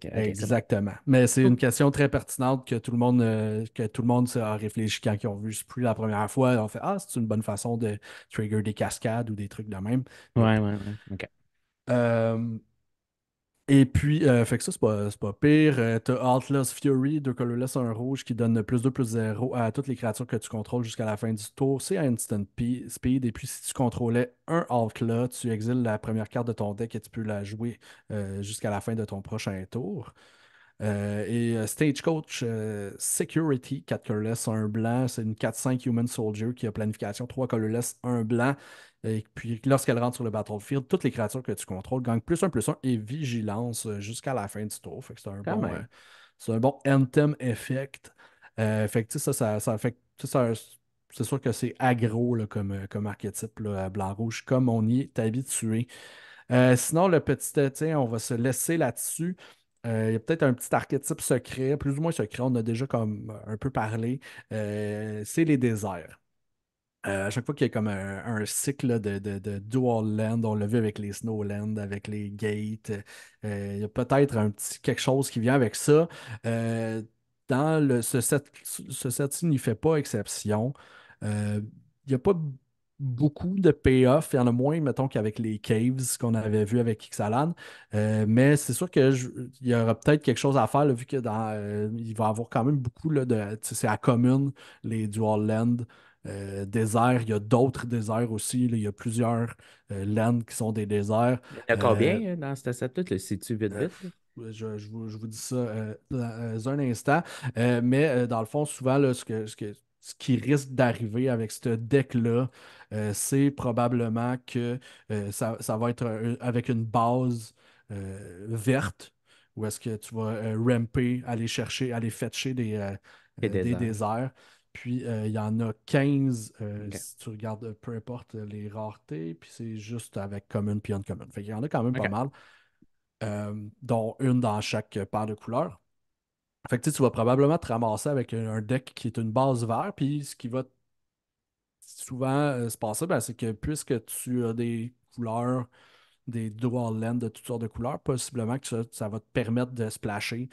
S3: Exactement. Mais c'est une question très pertinente que tout le monde, que tout le monde a réfléchi quand ils ont vu Spree la première fois. ont fait Ah, c'est une bonne façon de trigger des cascades ou des trucs de même. Ouais, ouais, ouais. OK. Et puis, euh, fait que ça, c'est pas, pire. Tu euh, t'as Atlas Fury, deux colorless, un rouge qui donne plus 2, plus 0 à toutes les créatures que tu contrôles jusqu'à la fin du tour. C'est instant speed. Et puis, si tu contrôlais un là tu exiles la première carte de ton deck et tu peux la jouer euh, jusqu'à la fin de ton prochain tour. Euh, et Stagecoach Security, 4 colorless, un blanc. C'est une 4-5 Human Soldier qui a planification, 3 colorless, un blanc, euh, et puis, lorsqu'elle rentre sur le battlefield, toutes les créatures que tu contrôles gagnent plus un plus un et vigilance euh, jusqu'à la fin du tour. Euh, c'est un, bon, un Anthem Effect. ça, ça, c'est sûr que c'est agro comme, archétype blanc-rouge, comme on y est habitué. sinon, le petit, tiens, on va se laisser là-dessus. Il y a peut-être un petit archétype secret, plus ou moins secret, on a déjà comme un peu parlé. c'est les déserts. Euh, à chaque fois qu'il y a comme un, cycle de, de, dual land, on l'a vu avec les snowlands, avec les gates, euh, il y a peut-être un petit quelque chose qui vient avec ça. Euh, dans le, ce set, ce n'y fait pas exception. il n'y a pas beaucoup de payoff, il y en a moins, mettons, qu'avec les caves qu'on avait vu avec Xalan. mais c'est sûr qu'il y aura peut-être quelque chose à faire, vu qu'il dans, va y avoir quand même beaucoup de. C'est à commune, les dual land euh, déserts. Il y a d'autres déserts aussi. Il y a plusieurs euh, lands qui sont des déserts. combien euh, dans cette statut?
S2: Si tu vite vite?
S3: Je, vous, dis ça dans un instant. mais dans le fond, souvent, ce qui risque d'arriver avec ce deck-là, c'est probablement que ça, va être avec une base verte où est-ce que tu vas ramper, aller chercher, aller fetcher des déserts. Puis euh, il y en a 15 euh, si tu regardes euh, peu importe les raretés, puis c'est juste avec commune puis uncommon. Fait qu'il y en a quand même pas mal, dont une dans chaque paire de couleurs. Fait que tu vas probablement te ramasser avec un deck qui est une base vert, puis ce qui va souvent se passer, ben, c'est que puisque tu as des couleurs, des dual land de toutes sortes de couleurs, possiblement que ça va te permettre de splasher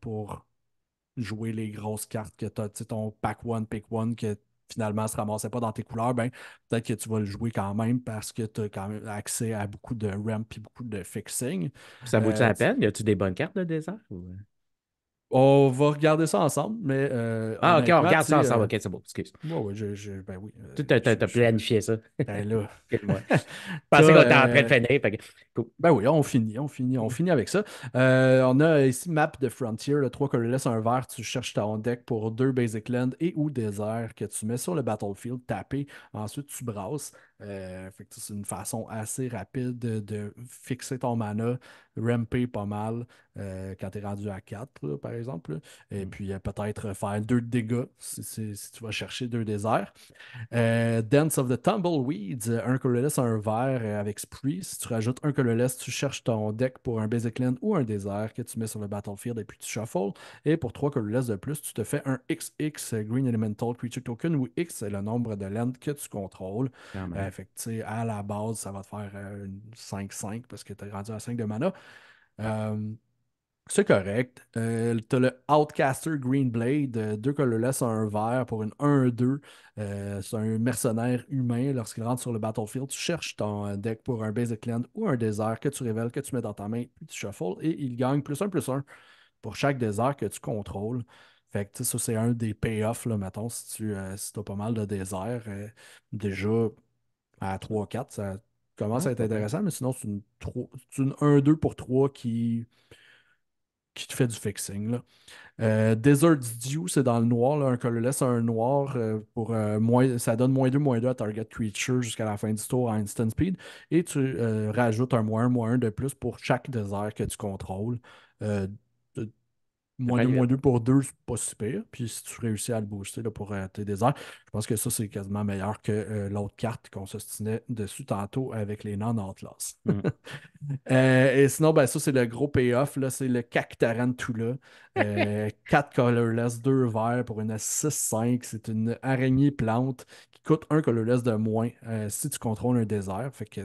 S3: pour jouer les grosses cartes que tu as, ton pack one, pick one, que finalement ne se ramassait pas dans tes couleurs, ben, peut-être que tu vas le jouer quand même parce que tu as quand même accès à beaucoup de ramp et beaucoup de fixing. Ça vaut-tu euh, la peine? Y a-tu des bonnes cartes de désert? Ou... Euh? On va regarder ça ensemble, mais. Euh, ah, ok, on regarde ça ensemble. Euh, ok, c'est beau, excuse. moi ben oui. Euh, tu t'as planifié ça. Ben là. je pensais qu'on était en train de finir. Ben oui, on finit, on finit, on finit avec ça. on a ici map de Frontier, le 3 colorless un vert. Tu cherches ton deck pour deux Basic Land et ou désert que tu mets sur le Battlefield, taper Ensuite, tu brasses. Euh, c'est une façon assez rapide de, fixer ton mana, ramper pas mal euh, quand tu es rendu à 4, par exemple. Et hmm. puis euh, peut-être faire 2 dégâts si, tu vas chercher 2 déserts. Dance of the Tumbleweeds, un colorless, un vert avec Spree. Si tu rajoutes un colorless, tu cherches ton deck pour un Basic Land ou un désert que tu mets sur le Battlefield et puis tu shuffle. Et pour 3 colorless de plus, tu te fais un XX Green Elemental Creature Token où X est le nombre de land que tu contrôles. Fait à la base, ça va te faire euh, une 5-5 parce que tu as rendu à 5 de mana. Euh, c'est correct. Euh, tu as le Outcaster Green Blade, deux colorless à un vert pour une 1-2. c'est un mercenaire humain. Lorsqu'il rentre sur le battlefield, tu cherches ton deck pour un basic land ou un désert que tu révèles, que tu mets dans ta main, puis tu shuffles et il gagne plus 1 plus 1 pour chaque désert que tu contrôles. Fait que ça, c'est un des payoffs, là, mettons, si tu as pas mal de déserts. déjà, à 3-4, ça commence à être ah, intéressant, mais sinon, c'est une, 1-2 pour 3 qui, qui te fait du fixing. Euh, Desert Dew, c'est dans le noir. Là, un colorless, un noir. Euh, pour, euh, moins, ça donne moins 2, moins 2 à target creature jusqu'à la fin du tour à instant speed. Et tu rajoutes un moins 1, moins 1 de plus pour chaque désert que tu contrôles. Moins 2, moins 2 pour 2, c'est pas super. Puis si tu réussis à le booster là, pour euh, tes déserts, je pense que ça, c'est quasiment meilleur que euh, l'autre carte qu'on s'ostinait dessus tantôt avec les non-Outlaws. Mm. Euh, et sinon, ben, ça, c'est le gros payoff. C'est le tout Tula. 4 colorless, 2 verts pour une 6-5. C'est une araignée plante qui coûte un colorless de moins si tu contrôles un désert. Fait que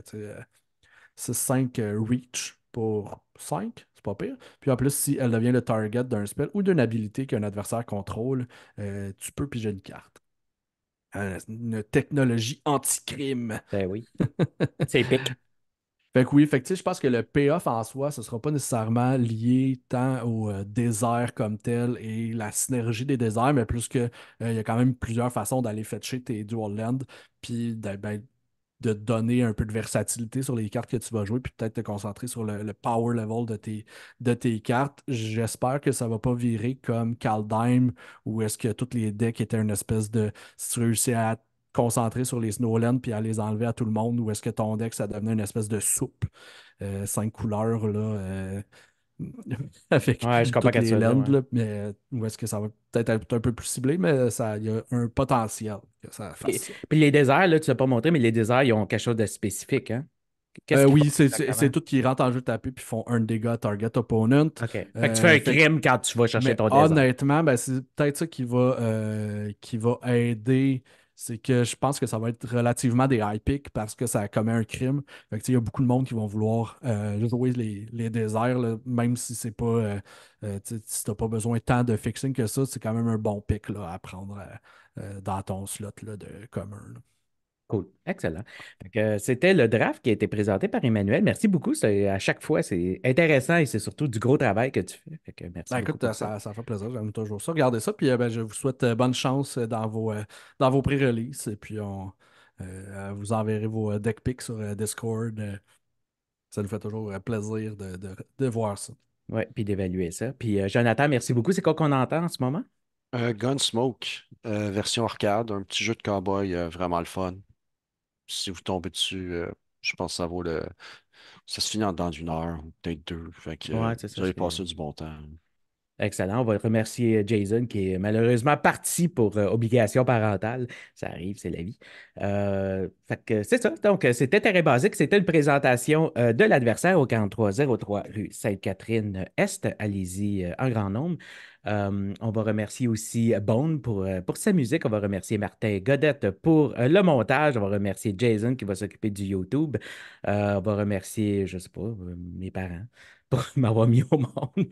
S3: c'est 5 reach pour 5, pas pire. Puis en plus, si elle devient le target d'un spell ou d'une habilité qu'un adversaire contrôle, euh, tu peux piger une carte. Euh, une technologie anti-crime. Ben oui. C'est épique. Fait que oui, effectivement, je pense que le payoff en soi, ce sera pas nécessairement lié tant au euh, désert comme tel et la synergie des déserts, mais plus que il y a quand même plusieurs façons d'aller fetcher tes dual land. Puis ben, de donner un peu de versatilité sur les cartes que tu vas jouer, puis peut-être te concentrer sur le, power level de tes, de tes cartes. J'espère que ça ne va pas virer comme Kaldheim, où est-ce que tous les decks étaient une espèce de. Si tu réussis à concentrer sur les Snowlands puis à les enlever à tout le monde, ou est-ce que ton deck, ça devenait une espèce de soupe, euh, cinq couleurs, là. Euh, avec ouais, je toutes les mais où est-ce que ça va peut-être être un peu plus ciblé, mais ça, il y a un potentiel que
S1: ça
S2: fasse. Et, puis les déserts, là, tu l'as pas montré, mais les déserts, ils ont quelque chose de spécifique, hein? Euh, oui, c'est tout
S3: qui rentre en jeu de tapis puis font un dégât target opponent. OK. tu euh, fais un crime quand tu vas chercher ton désert. Honnêtement, ben, c'est peut-être ça qui va, euh, qui va aider c'est que je pense que ça va être relativement des high picks parce que ça commet un crime. il y a beaucoup de monde qui vont vouloir euh, jouer les, déserts, même si c'est pas euh, euh, pas besoin tant de fixing que ça, c'est quand même un bon pick là, à prendre dans ton slot de commun.
S2: Cool, excellent. Euh, c'était le draft qui a été présenté par Emmanuel. Merci beaucoup. Euh, à chaque fois, c'est
S3: intéressant et c'est surtout du gros travail que tu fais. merci ben, beaucoup. écoute, ça, fait plaisir. J'aime toujours ça. Regardez ça. Puis euh, ben, je vous souhaite bonne chance dans vos, dans vos pré-releases. Et puis, on, vous enverrez vos deck pics sur Discord. Ça nous fait toujours plaisir de, voir ça.
S2: Oui, puis d'évaluer ça. Puis, Jonathan, merci
S4: beaucoup. C'est quoi qu'on entend en ce moment? Gunsmoke, version arcade, un petit jeu de cowboy vraiment le fun si vous tombez dessus, euh, je pense que ça vaut le. Ça se finit en dedans d'une heure, peut-être deux. Fait que euh, vous allez passé du bon temps. Excellent.
S2: On va remercier euh, Jason qui est malheureusement parti pour obligation parentale. Ça arrive, c'est la vie. que c'est ça. Donc, c'était Terrain Basique. C'était une présentation de l'adversaire au 4303 rue Sainte-Catherine-Est. Allez-y en grand nombre. Euh, on va remercier aussi Bone pour, euh, pour sa musique. On va remercier Martin Godette pour euh, le montage. On va remercier Jason qui va s'occuper du YouTube. on va remercier, je ne sais pas, mes parents pour m'avoir mis au monde.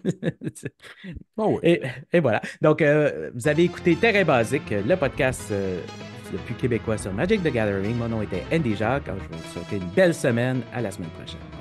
S2: bon, oh et, voilà. Donc, vous avez écouté Terrain Basique, le podcast le plus québécois sur Magic the Gathering. Mon nom était Andy Jacques. Je vous souhaite une belle semaine. À la semaine prochaine.